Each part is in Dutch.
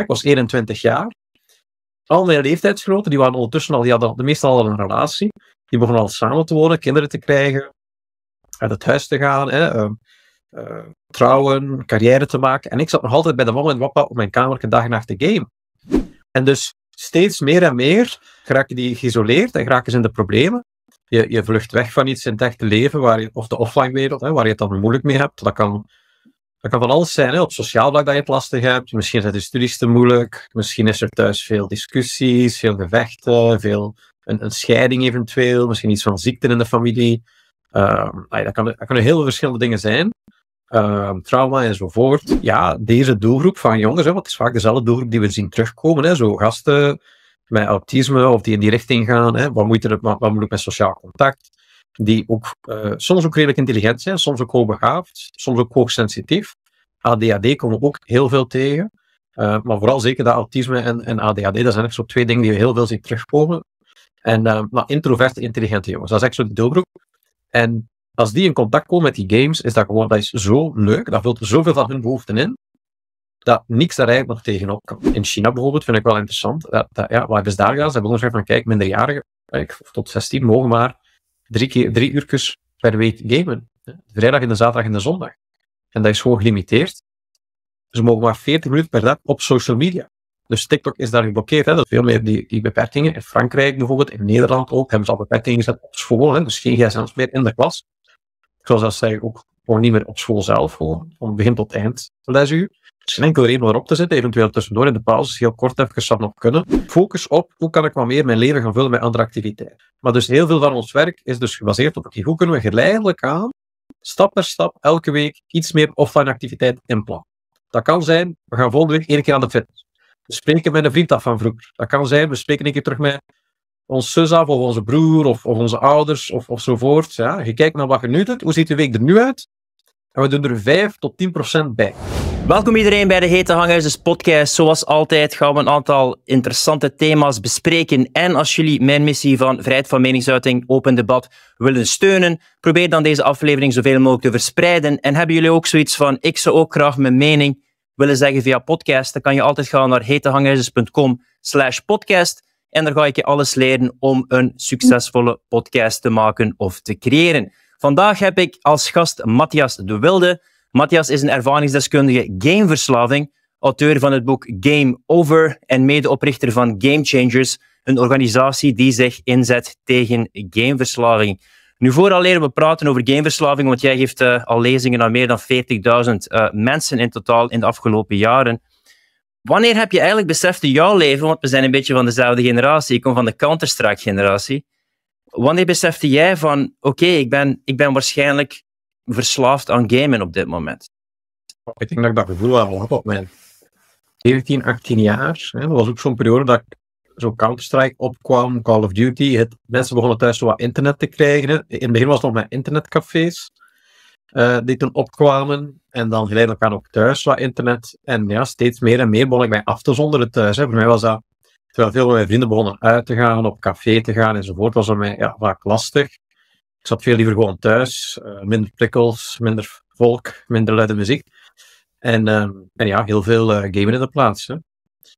Ik was 21 jaar. Al mijn leeftijdsgenoten, die waren ondertussen al, die hadden, de meeste al een relatie. Die begonnen al samen te wonen, kinderen te krijgen, uit het huis te gaan, hè, ehm, eh, trouwen, carrière te maken. En ik zat nog altijd bij de mama en papa op mijn kamer een dag en te game. En dus steeds meer en meer raken die geïsoleerd en raken ze in de problemen. Je, je vlucht weg van iets in het echte leven, waar je, of de offline wereld, hè, waar je het dan moeilijk mee hebt. Dat kan dat kan van alles zijn, hè? op sociaal vlak dat je het lastig hebt. Misschien zijn de studies te moeilijk. Misschien is er thuis veel discussies, veel gevechten, veel, een, een scheiding eventueel. Misschien iets van ziekten in de familie. Ehm, dat, kan, kunnen heel veel verschillende dingen zijn. Ehm, trauma enzovoort. Ja, deze doelgroep van jongens, hè, want het is vaak dezelfde doelgroep die we zien terugkomen. Hè, zo gasten met autisme of die in die richting gaan. Hè, wat, moet er, wat moet ik met sociaal contact? die ook eh, soms ook redelijk intelligent zijn, soms ook hoogbegaafd, soms ook hoogsensitief. ADHD komen ook heel veel tegen. Eh, maar vooral zeker dat autisme en, en ADHD, dat zijn echt zo twee dingen die we heel veel zien terugkomen. En uh, nou, introverte, intelligente jongens, dat is echt zo de doelgroep. En als die in contact komen met die games, is dat gewoon dat is zo leuk, dat vult zoveel van hun behoeften in, dat niks daar eigenlijk nog tegenop kan. In China bijvoorbeeld vind ik wel interessant, dat, ja, wat hebben ze daar gedaan? Ze hebben ons gezegd van, kijk, minderjarigen, tot 16 mogen maar drie, keer, drie uurkes per week gamen. De vrijdag en de zaterdag en de zondag. En dat is gewoon gelimiteerd. Ze dus mogen maar 40 minuten per dag op social media. Dus TikTok is daar geblokkeerd. Hè? Dat is veel meer die, die beperkingen. In Frankrijk bijvoorbeeld, in Nederland ook, hebben ze al beperkingen gezet op school. Hè? Dus geen gsm's meer in de klas. Zoals dat zij ook gewoon niet meer op school zelf. Gewoon van begin tot eind lesuur is dus geen enkele reden erop te zetten. Eventueel tussendoor in de pauzes heel kort even zou nog kunnen. Focus op hoe kan ik wat meer mijn leven gaan vullen met andere activiteiten. Maar dus heel veel van ons werk is dus gebaseerd op hoe kunnen we geleidelijk aan, stap per stap, elke week iets meer offline activiteit inplannen. Dat kan zijn, we gaan volgende week één keer aan de fitness. We spreken met een vriend af van vroeger. Dat kan zijn, we spreken een keer terug met onze zus af, of onze broer, of, of onze ouders, of, of zo voort. Ja, je kijkt naar wat je nu doet, hoe ziet de week er nu uit? En we doen er 5 tot 10 procent bij. Welkom iedereen bij de Hete Hanghuizes dus podcast. Zoals altijd gaan we een aantal interessante thema's bespreken. En als jullie mijn missie van vrijheid van meningsuiting, open debat willen steunen, probeer dan deze aflevering zoveel mogelijk te verspreiden. En hebben jullie ook zoiets van, ik zou ook graag mijn mening willen zeggen via podcast, dan kan je altijd gaan naar hetehanghuizes.com slash podcast. En daar ga ik je alles leren om een succesvolle podcast te maken of te creëren. Vandaag heb ik als gast Matthias de Wilde. Matthias is een ervaringsdeskundige gameverslaving, auteur van het boek Game Over en medeoprichter van Game Changers, een organisatie die zich inzet tegen gameverslaving. Nu, vooral leren we praten over gameverslaving, want jij geeft eh, al lezingen aan meer dan 40.000 eh, mensen in totaal in de afgelopen jaren. Wanneer heb je eigenlijk beseft in jouw leven, want we zijn een beetje van dezelfde generatie, ik kom van de Counter-Strike-generatie, Wanneer besefte jij van, oké, ik, ben, ik ben waarschijnlijk verslaafd aan gamen op dit moment? Ik denk dat ik dat gevoel wel had op mijn 17, 18 jaar. Hè. Dat was ook zo'n periode dat ik zo Counter-Strike opkwam, Call of Duty. Het, mensen begonnen thuis wat internet te krijgen. Hè. In het begin was het nog met internetcafés eh, die toen opkwamen. En dan geleidelijk aan ook thuis wat internet. En ja, steeds meer en meer begon ik mij af te zonderen thuis. Hè. Voor mij was dat Terwijl veel van mijn vrienden begonnen uit te gaan, op café te gaan enzovoort, was voor mij ja, vaak lastig. Ik zat veel liever gewoon thuis, eh, minder prikkels, minder volk, minder luide muziek. En, ehm, en ja, heel veel uh, gamen in de plaats. Hè.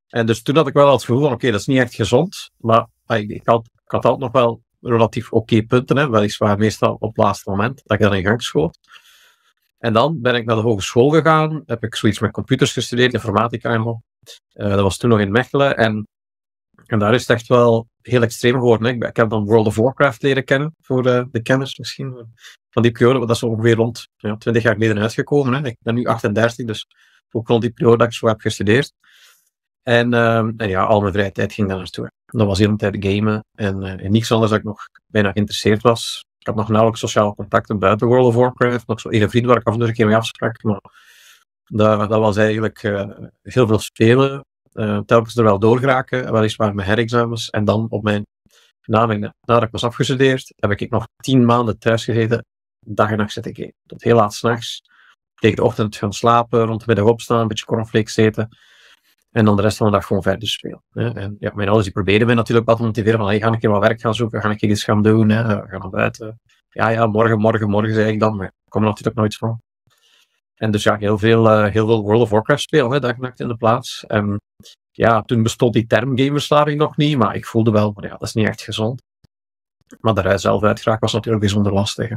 En dus toen had ik wel het gevoel van, oké, dat is niet echt gezond, maar ah, ik, ik, had, had altijd nog wel relatief oké punten, hè, weliswaar meestal op het laatste moment, dat ik dan in gang schoot. En dan ben ik naar de hogeschool gegaan, heb ik zoiets met computers gestudeerd, informatica en eh, dat was toen nog in Mechelen. En en daar is het echt wel heel extreem geworden. Hè. Ik heb dan World of Warcraft leren kennen, voor eh, de, de kennis misschien van die periode. Dat is ongeveer rond ja, 20 jaar geleden uitgekomen. Hè. Ik ben nu 38, dus ook rond die periode dat ik zo heb gestudeerd. En, ehm, ja, al mijn vrije tijd ging daar naartoe. Dat was heel een tijd gamen en, eh, en niets anders dat ik nog bijna geïnteresseerd was. Ik had nog nauwelijks sociale contacten buiten World of Warcraft. Nog zo een vriend waar ik af en toe een keer mee afsprak. Maar dat, dat was eigenlijk eh, heel veel spelen, uh, telkens er wel door geraken, weliswaar mijn herexamens. En dan op mijn, nadat ik was afgestudeerd, heb ik nog tien maanden thuis gezeten, dag en nacht ik in Tot heel laat s'nachts, tegen de ochtend gaan slapen, rond de middag opstaan, een beetje cornflakes eten. En dan de rest van de dag gewoon verder spelen. Hè. En ja, mijn ouders die probeerden mij natuurlijk wat te motiveren. Van, hey, ga ik een keer wat werk gaan zoeken, ga ik iets gaan doen, hè. ga naar buiten. Ja, ja, morgen, morgen, morgen, zei ik dan. Maar ik kom er natuurlijk nooit van. En dus ja, heel veel, eh, heel veel World of Warcraft spelen, hè, dag en in de plaats. En ja, toen bestond die term gamerslaving nog niet, maar ik voelde wel, maar ja, dat is niet echt gezond. Maar de rij zelf uitgeraakt was natuurlijk bijzonder lastig.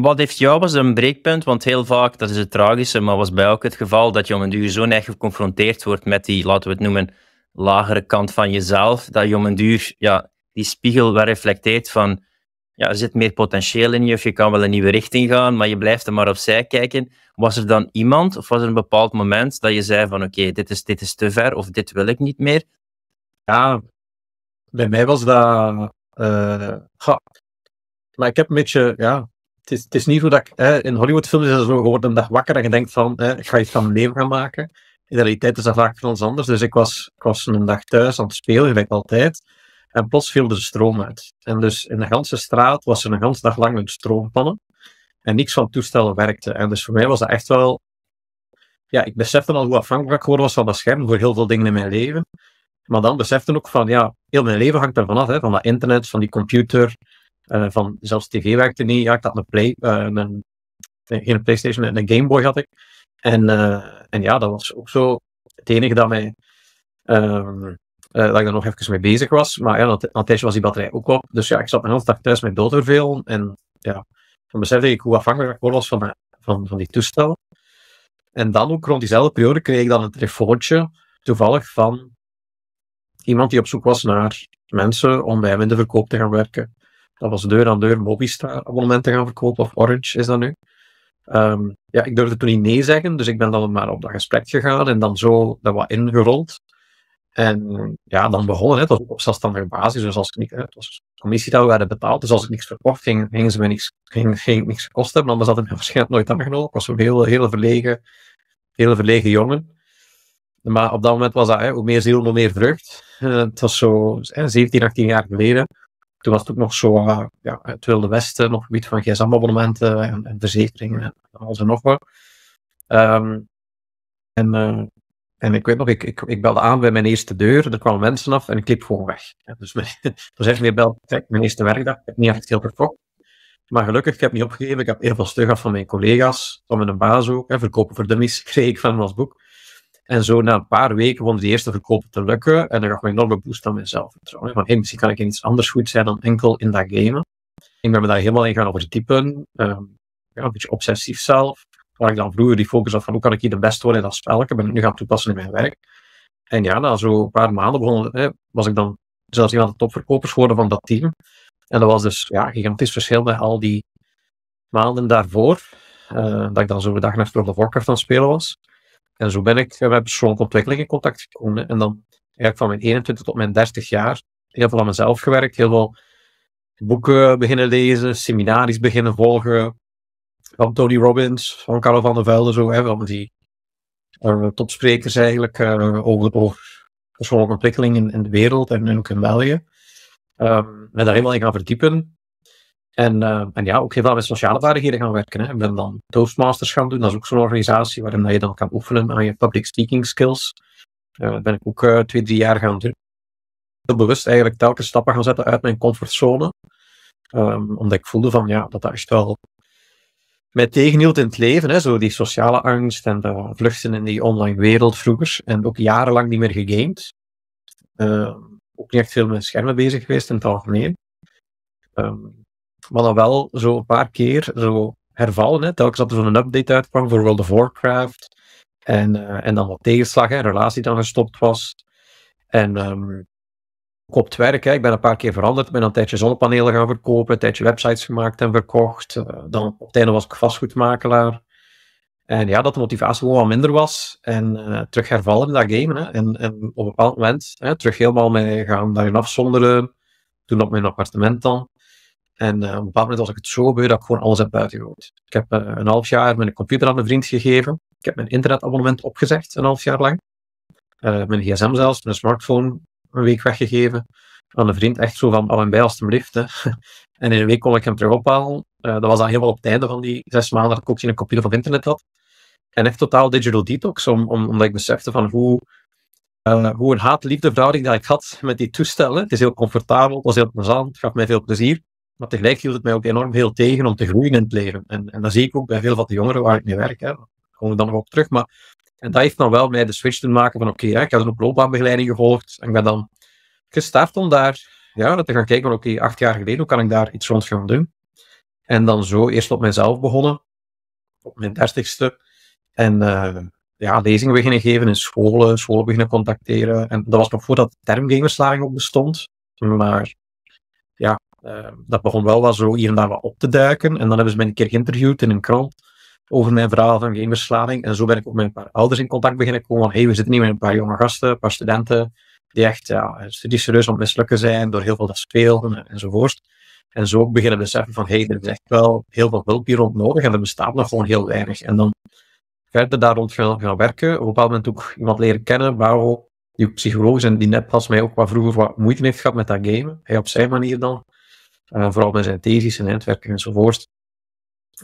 Wat heeft jou als een breekpunt? Want heel vaak, dat is het tragische, maar was bij ook het geval dat je om een duur zo echt geconfronteerd wordt met die, laten we het noemen, lagere kant van jezelf, dat je om een duur ja, die spiegel wel reflecteert van ja, er zit meer potentieel in je of je kan wel een nieuwe richting gaan, maar je blijft er maar opzij kijken. Was er dan iemand of was er een bepaald moment dat je zei van oké, dit, is, dit is te ver of dit wil ik niet meer? Ja, bij mij was dat... Eh, maar ik heb een beetje... Ja, het, is, het is niet zo dat ik... Hè, in Hollywoodfilms is het zo, geworden een dag wakker en je denkt van hè, ik ga iets van mijn leven gaan maken. In de realiteit is dat vaak van ons anders. Dus ik was, ik was een dag thuis aan het spelen, gelijk altijd. En plots viel de stroom uit. En dus in de ganse straat was er een hele dag lang een stroompannen. En niks van toestellen werkte. En dus voor mij was dat echt wel... Ja, ik besefte al hoe afhankelijk ik geworden was van dat scherm voor heel veel dingen in mijn leven. Maar dan besefte ook van, ja, heel mijn leven hangt er vanaf Hè, van dat internet, van die computer, eh, van zelfs tv werkte niet. Ja, ik had een Play, uh, een, geen Playstation, een Game Boy had ik. En, eh, en ja, dat was ook zo het enige dat mij... Ehm, eh, dat ik daar nog even mee bezig was. Maar ja, na, een tijdje was die batterij ook op. Dus ja, ik zat mijn hele dag thuis met veel En ja, dan besefte ik hoe afhankelijk ik was van, van, van die toestel. En dan ook rond diezelfde periode kreeg ik dan een telefoontje, toevallig van iemand die op zoek was naar mensen om bij hem in de verkoop te gaan werken. Dat was deur aan deur Mobistar abonnementen gaan verkopen, of Orange is dat nu. Ehm, ja, ik durfde toen niet nee zeggen, dus ik ben dan maar op dat gesprek gegaan en dan zo dat wat ingerold. En ja, dan begonnen het, was op zelfstandige basis. Dus als ik niet, eh, het was commissie dat we werden betaald. Dus als ik niks verkocht, ging, gingen ze me niks, ging, ging niks gekost hebben. Anders had ik me waarschijnlijk nooit aangenomen. Ik was een heel, heel, verlegen, heel verlegen jongen. Maar op dat moment was dat, hè, hoe meer ziel, hoe meer vrucht. Eh, het was zo hè, 17, 18 jaar geleden. Toen was het ook nog zo, eh, ja, het Wilde Westen, nog gebied van gsm-abonnementen en, en, verzekeringen en alles en nog wat. Ehm, en en ik weet nog, ik, ik, belde aan bij mijn eerste deur, er kwamen mensen af en ik liep gewoon weg. Dus mijn, toen zei ik, bel, mijn eerste werkdag, ik heb niet echt heel verkocht. Maar gelukkig, ik heb niet opgegeven, ik heb heel veel steun af van mijn collega's, van mijn baas ook. Hè, verkopen voor dummies kreeg ik van hem als boek. En zo na een paar weken begon de eerste verkopen te lukken en dan gaf ik een enorme boost aan mezelf. Van, misschien kan ik in iets anders goed zijn dan enkel in dat gamen. Ik ben me daar helemaal in gaan overtypen. Um, ja, een beetje obsessief zelf waar ik dan vroeger die focus had van hoe kan ik hier de best worden in dat ik, ben ik nu gaan toepassen in mijn werk. En ja, na zo'n paar maanden begonnen hè, was ik dan zelfs een van de topverkopers geworden van dat team. En dat was dus ja, gigantisch verschil bij al die maanden daarvoor, eh, dat ik dan zo zo'n dag naar World of Warcraft aan het spelen was. En zo ben ik eh, met persoonlijke ontwikkeling in contact gekomen. En dan eigenlijk van mijn 21 tot mijn 30 jaar heel veel aan mezelf gewerkt, heel veel boeken beginnen lezen, seminaries beginnen volgen, van Tony Robbins, van Carlo van der Velde, zo, hè, van die eh, topsprekers eigenlijk uh, over, persoonlijke ontwikkeling in, in, de wereld en, ook in België. Um, ehm, en daar helemaal in gaan verdiepen. En, eh, en ja, ook heel veel met sociale vaardigheden gaan werken. Hè. Ik ben dan Toastmasters gaan doen, dat is ook zo'n organisatie waarin je dan kan oefenen aan je public speaking skills. dat ben ik ook twee, drie jaar gaan doen. Heel bewust eigenlijk telkens stappen gaan zetten uit mijn comfortzone. Ehm, omdat ik voelde van ja, dat dat echt wel mij tegenhield in het leven. Hè, zo die sociale angst en de vluchten in die online wereld vroeger. En ook jarenlang niet meer gegamed. Ehm, ook niet echt veel met schermen bezig geweest in het algemeen. Ehm, maar dan wel zo een paar keer zo hervallen. Hè, telkens dat er zo'n update uitkwam voor World of Warcraft. En, eh, en dan wat tegenslag, hè, relatie dan gestopt was. En ehm, koopt werk. Hè. Ik ben een paar keer veranderd. Ik ben een tijdje zonnepanelen gaan verkopen, een tijdje websites gemaakt en verkocht. Eh, dan op het einde was ik vastgoedmakelaar. En ja, dat de motivatie gewoon wat minder was. En uh, terug hervallen in dat game. Hè. En, op een bepaald moment hè, terug helemaal mee gaan daarin afzonderen. Toen op mijn appartement dan. En eh, op een bepaald moment was ik het zo beu dat ik gewoon alles heb buitengegooid. Ik heb een half jaar mijn computer aan een vriend gegeven. Ik heb mijn internetabonnement opgezegd, een half jaar lang. mijn gsm zelfs, mijn smartphone een week weggegeven aan een vriend. Echt zo van, al en bij alstublieft. En in een week kon ik hem terug ophalen. Eh, dat was dan helemaal op het einde van die zes maanden dat ik ook geen computer van internet had. En echt totaal digital detox, om, om, omdat ik besefte van hoe, eh, hoe een haat-liefdeverhouding dat ik had met die toestellen. Het is heel comfortabel, het was heel plezant, het gaf mij veel plezier. Maar tegelijk hield het mij ook enorm heel tegen om te groeien in het leven. En, en dat zie ik ook bij veel van de jongeren waar ik mee werk. Hè. Daar kom ik dan nog op terug. Maar en dat heeft dan wel mij de switch te maken van oké, ik heb een loopbaanbegeleiding gevolgd en ik ben dan gestart om daar ja, te gaan kijken van oké, acht jaar geleden, hoe kan ik daar iets rond gaan doen? En dan zo eerst op mezelf begonnen, op mijn dertigste. En eh, ja, lezingen beginnen geven in scholen, scholen beginnen contacteren. En dat was nog voordat de term op bestond. Maar ja, eh, dat begon wel wat zo hier en daar wat op te duiken. En dan hebben ze mij een keer geïnterviewd in een krant over mijn verhaal van gameverslaving. En zo ben ik ook met een paar ouders in contact beginnen komen. hey, we zitten hier met een paar jonge gasten, een paar studenten, die echt ja, die serieus aan mislukken zijn door heel veel dat spelen enzovoort. En zo ook beginnen beseffen van, hey, er is echt wel heel veel hulp hier rond nodig en er bestaat nog gewoon heel weinig. En dan verder daar rond gaan, werken. Op een bepaald moment ook iemand leren kennen, waarom die psycholoog is en die net pas mij ook wat vroeger wat moeite heeft gehad met dat gamen. Hij op zijn manier dan. Eh, vooral met zijn thesis en netwerken enzovoort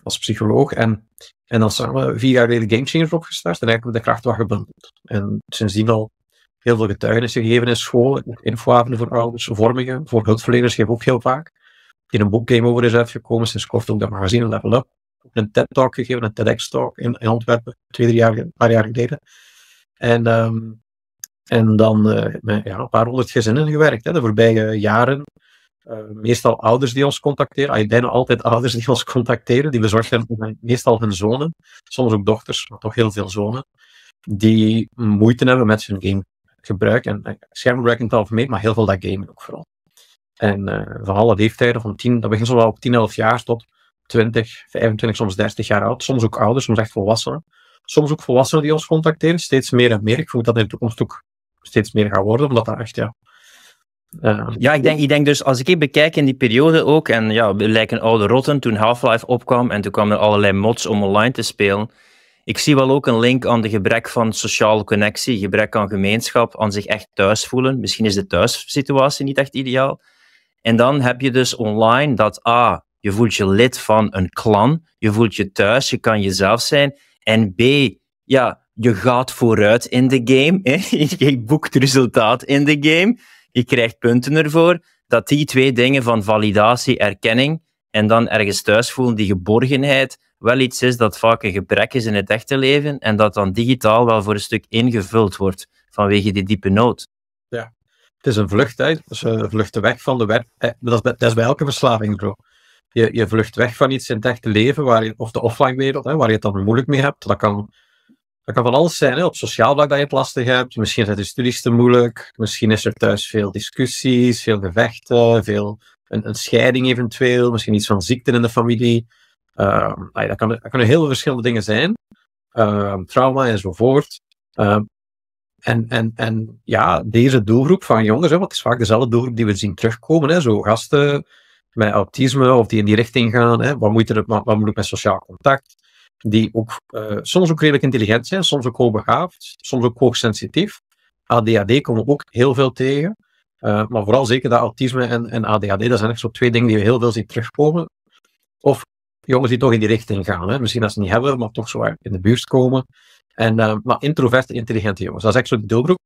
als psycholoog. En, en dan samen vier jaar geleden Gamechanger opgestart. En eigenlijk met de krachtwacht gebundeld. En sindsdien al heel veel getuigenissen gegeven in school. Infoavonden voor ouders, vormingen voor hulpverleners geef ook heel vaak. In een boekgame Game Over is uitgekomen. Sinds kort ook dat magazine Level Up. Een TED-talk gegeven, een TEDx-talk in, in Antwerpen. Twee, drie jaar, een paar jaar geleden. En um, en dan eh, met ja, een paar honderd gezinnen gewerkt hè, de voorbije jaren. Eh, meestal ouders die ons contacteren, eigenlijk ah, bijna altijd ouders die ons contacteren, die bezorgd zijn voor meestal hun zonen, soms ook dochters, maar toch heel veel zonen, die moeite hebben met hun game gebruik. En schermgebruik in het maar heel veel dat gamen ook vooral. En eh, van alle leeftijden, van 10, dat begint zo wel op 10, 11 jaar tot 20, 25, soms 30 jaar oud. Soms ook ouders, soms echt volwassenen. Soms ook volwassenen die ons contacteren, steeds meer en meer. Ik voel dat in de toekomst ook steeds meer gaat worden, omdat dat echt ja, ja. ja, ik denk, ik denk dus, als ik bekijk in die periode ook, en ja, lijken oude rotten toen Half-Life opkwam en toen kwamen er allerlei mods om online te spelen. Ik zie wel ook een link aan de gebrek van sociale connectie, gebrek aan gemeenschap, aan zich echt thuis voelen. Misschien is de thuissituatie niet echt ideaal. En dan heb je dus online dat A, ah, je voelt je lid van een clan, je voelt je thuis, je kan jezelf zijn. En B, ja, je gaat vooruit in de game, hè? je boekt resultaat in de game je krijgt punten ervoor. Dat die twee dingen van validatie, erkenning en dan ergens thuis voelen, die geborgenheid, wel iets is dat vaak een gebrek is in het echte leven en dat dan digitaal wel voor een stuk ingevuld wordt vanwege die diepe nood. Ja, het is een vlucht, hè. we vluchten weg van de werk. Eh, dat is, bij, dat is bij elke verslaving zo. Je, je vlucht weg van iets in het echte leven, waar je, of de offline wereld, hè, waar je het dan moeilijk mee hebt. Dat kan dat kan van alles zijn, hè? op sociaal vlak dat je het lastig hebt. Misschien zijn de studies te moeilijk. Misschien is er thuis veel discussies, veel gevechten, veel, een, een scheiding eventueel. Misschien iets van ziekten in de familie. Ehm, dat, kan, dat kunnen heel veel verschillende dingen zijn. Ehm, trauma enzovoort. Ehm, en, en, en ja, deze doelgroep van jongeren, hè, want het is vaak dezelfde doelgroep die we zien terugkomen. Hè, zo gasten met autisme of die in die richting gaan. Hè, moet er, wat moet ik met sociaal contact? die ook eh, soms ook redelijk intelligent zijn, soms ook hoogbegaafd, soms ook hoogsensitief. ADHD komen ook heel veel tegen. Eh, maar vooral zeker dat autisme en, en ADHD, dat zijn echt zo twee dingen die we heel veel zien terugkomen. Of jongens die toch in die richting gaan. Hè? Misschien dat ze het niet hebben, maar toch zo in de buurt komen. En, eh, maar introverte, intelligente jongens, dat is echt zo de doelgroep.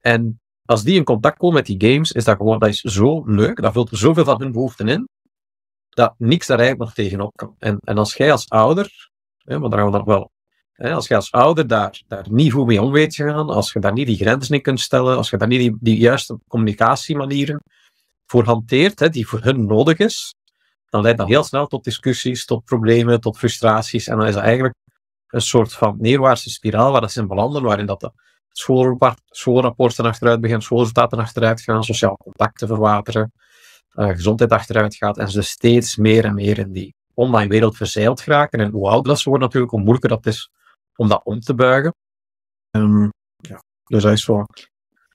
En als die in contact komen met die games, is dat gewoon dat is zo leuk. Dat vult zoveel van hun behoeften in, dat niks daar eigenlijk nog tegenop kan. En, en als jij als ouder Hè, want daar gaan we dat wel. Hè, als je als ouder daar, daar niet goed mee om weet te gaan, als je daar niet die grenzen in kunt stellen, als je daar niet die, die juiste communicatiemanieren voor hanteert, hè, die voor hun nodig is, dan leidt dat heel snel tot discussies, tot problemen, tot frustraties. En dan is dat eigenlijk een soort van neerwaartse spiraal waar dat ze in belanden, waarin dat de schoolrapporten achteruit beginnen, schoolresultaten achteruit gaan, sociaal contacten verwateren, eh, gezondheid achteruit gaat en ze steeds meer en meer in die online wereld verzeild geraken. En hoe ouder dat ze worden natuurlijk, hoe moeilijker dat is om dat om te buigen. Ehm, ja, dus hij is voor.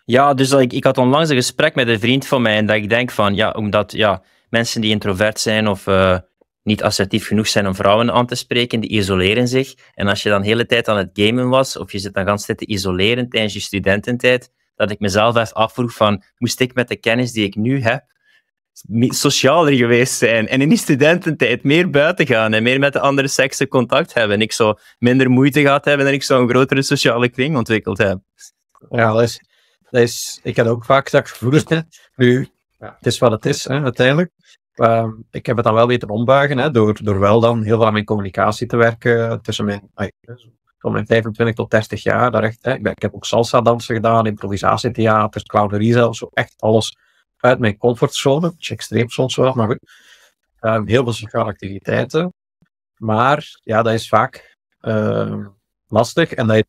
Ja, dus ik, ik had onlangs een gesprek met een vriend van mij en dat ik denk van, ja, omdat ja, mensen die introvert zijn of eh, niet assertief genoeg zijn om vrouwen aan te spreken, die isoleren zich. En als je dan de hele tijd aan het gamen was, of je zit dan de te isoleren tijdens je studententijd, dat ik mezelf even afvroeg van, moest ik met de kennis die ik nu heb, socialer geweest zijn en in die studententijd meer buiten gaan en meer met de andere seksen contact hebben. En ik zou minder moeite gehad hebben en ik zou een grotere sociale kring ontwikkeld hebben. Ja, dat is, dat is ik had ook vaak dat gevoel. Nu, het is wat het is, hè, uiteindelijk. Ehm, ik heb het dan wel weten ombuigen, hè, door, door wel dan heel veel aan mijn communicatie te werken eh, tussen mijn, van mijn 25 tot 30 jaar. Daar echt, ik, ik, heb ook salsa dansen gedaan, improvisatietheater, clownerie zelfs, zo echt alles uit mijn comfortzone, een extreem soms wel, maar goed. Ehm, heel veel sociale activiteiten. Maar ja, dat is vaak ehm, lastig en dat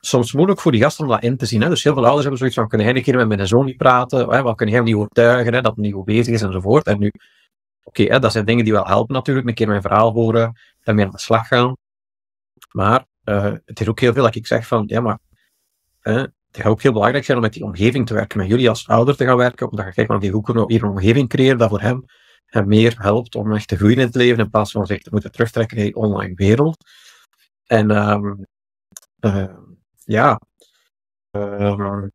soms moeilijk voor die gasten om dat in te zien. Hè? Dus heel veel ouders hebben zoiets van, kunnen jij een keer met mijn zoon niet praten? Wat kunnen jij hem niet overtuigen hè? dat hij niet goed bezig is enzovoort? En nu, oké, dat zijn dingen die wel helpen natuurlijk. Een keer mijn verhaal horen, daarmee aan de slag gaan. Maar uh, het is ook heel veel dat ik zeg van, ja maar, het gaat ook heel belangrijk zijn om met die omgeving te werken, met jullie als ouder te gaan werken, omdat je kijkt naar die hoeken hier een omgeving creëren dat voor hem hem meer helpt om echt te groeien in het leven, in plaats van zich te moeten terugtrekken in die online wereld. En ehm, eh, ja, ehm,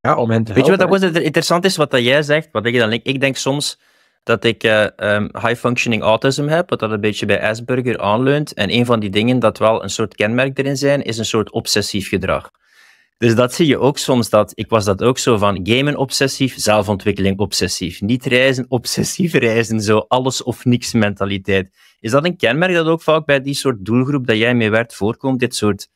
ja, om hen te Weet je wat dat was interessant is, wat dat jij zegt? Wat ik, dan, denk, ik denk soms dat ik eh, ehm, high-functioning autism heb, wat dat een beetje bij Asperger aanleunt. En een van die dingen dat wel een soort kenmerk erin zijn, is een soort obsessief gedrag. Dus dat zie je ook soms, dat ik was dat ook zo van gamen obsessief, zelfontwikkeling obsessief, niet reizen, obsessief reizen, zo alles of niks mentaliteit. Is dat een kenmerk dat ook vaak bij die soort doelgroep dat jij mee werkt voorkomt, dit soort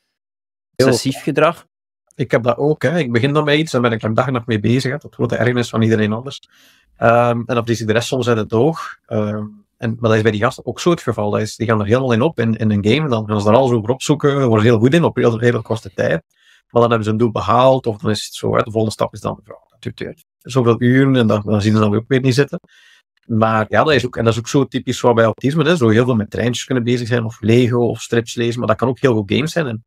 obsessief gedrag? Ik heb dat ook. Hè. Ik begin dan bij iets, dan ben ik er een dag nog mee bezig, Dat wordt grote ergernis van iedereen anders. Um, en op zit de rest soms uit het oog. Ehm, en, maar dat is bij die gasten ook zo het geval. Dat is, die gaan er helemaal in op in, in een game. Dan gaan ze er alles over opzoeken, worden heel goed in op heel, heel korte tijd dan hebben ze een doel behaald, of dan is het zo. Hè. De volgende stap is dan natuurlijk zoveel uren en dan, dan zien ze dan ook weer niet zitten. Maar ja, dat is ook, en dat is ook zo typisch wat bij autisme hè, Zo heel veel met treintjes kunnen bezig zijn, of Lego, of strips lezen, maar dat kan ook heel veel games zijn. En,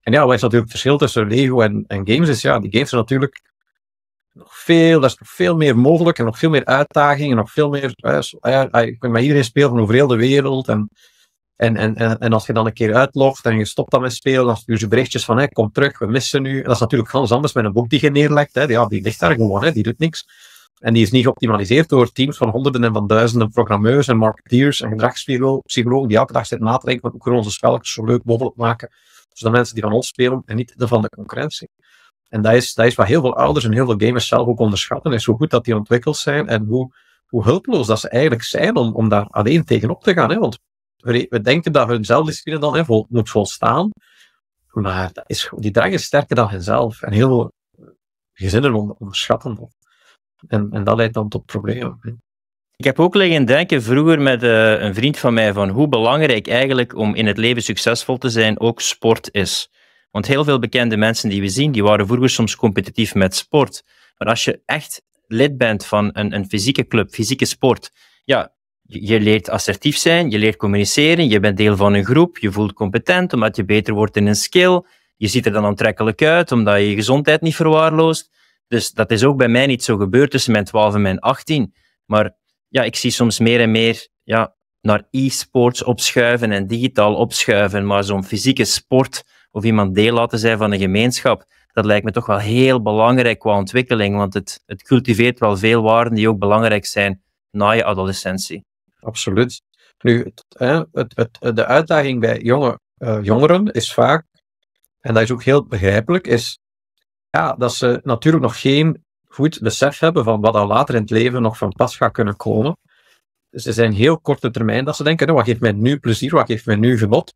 ja, wat is natuurlijk het verschil tussen Lego en, en games? Is ja, die games zijn natuurlijk nog veel, dat is veel meer mogelijk en nog veel meer uitdagingen, nog veel meer. ja eh, eh, ah, je kunt iedereen speelt van over heel de wereld. En en, en, en, als je dan een keer uitlogt en je stopt dan met spelen, dan stuur je berichtjes van, kom terug, we missen u. En dat is natuurlijk ganz anders met een boek die je neerlegt. Hè. Ja, die ligt daar gewoon, hè, die doet niks. En die is niet geoptimaliseerd door teams van honderden en van duizenden programmeurs en marketeers en gedragspsychologen die elke dag zitten na te denken, hoe kunnen onze spelletjes zo leuk mogelijk maken? zodat de mensen die van ons spelen en niet de van de concurrentie. En dat is, dat is wat heel veel ouders en heel veel gamers zelf ook onderschatten, is hoe goed dat die ontwikkeld zijn en hoe, hoe hulpeloos dat ze eigenlijk zijn om, om daar alleen tegenop te gaan. Hè? Want we denken dat hun zelfdiscipline dan hè, vol, moet volstaan. Maar is, die drang is sterker dan henzelf. En heel veel gezinnen onderschatten dat. En, en, dat leidt dan tot problemen. Hè. Ik heb ook liggen denken vroeger met eh, een vriend van mij van hoe belangrijk eigenlijk om in het leven succesvol te zijn ook sport is. Want heel veel bekende mensen die we zien, die waren vroeger soms competitief met sport. Maar als je echt lid bent van een, een fysieke club, fysieke sport, ja, je leert assertief zijn, je leert communiceren, je bent deel van een groep, je voelt competent omdat je beter wordt in een skill. Je ziet er dan aantrekkelijk uit omdat je je gezondheid niet verwaarloost. Dus dat is ook bij mij niet zo gebeurd tussen mijn 12 en mijn 18. Maar ja, ik zie soms meer en meer ja, naar e-sports opschuiven en digitaal opschuiven. Maar zo'n fysieke sport of iemand deel laten zijn van een gemeenschap, dat lijkt me toch wel heel belangrijk qua ontwikkeling. Want het, het cultiveert wel veel waarden die ook belangrijk zijn na je adolescentie absoluut. Nu, hè, het, het, de uitdaging bij eh, jongeren is vaak, en dat is ook heel begrijpelijk, is ja, dat ze natuurlijk nog geen goed besef hebben van wat al later in het leven nog van pas gaat kunnen komen. Dus ze zijn heel korte termijn dat ze denken, nou, wat geeft mij nu plezier, wat geeft mij nu genot?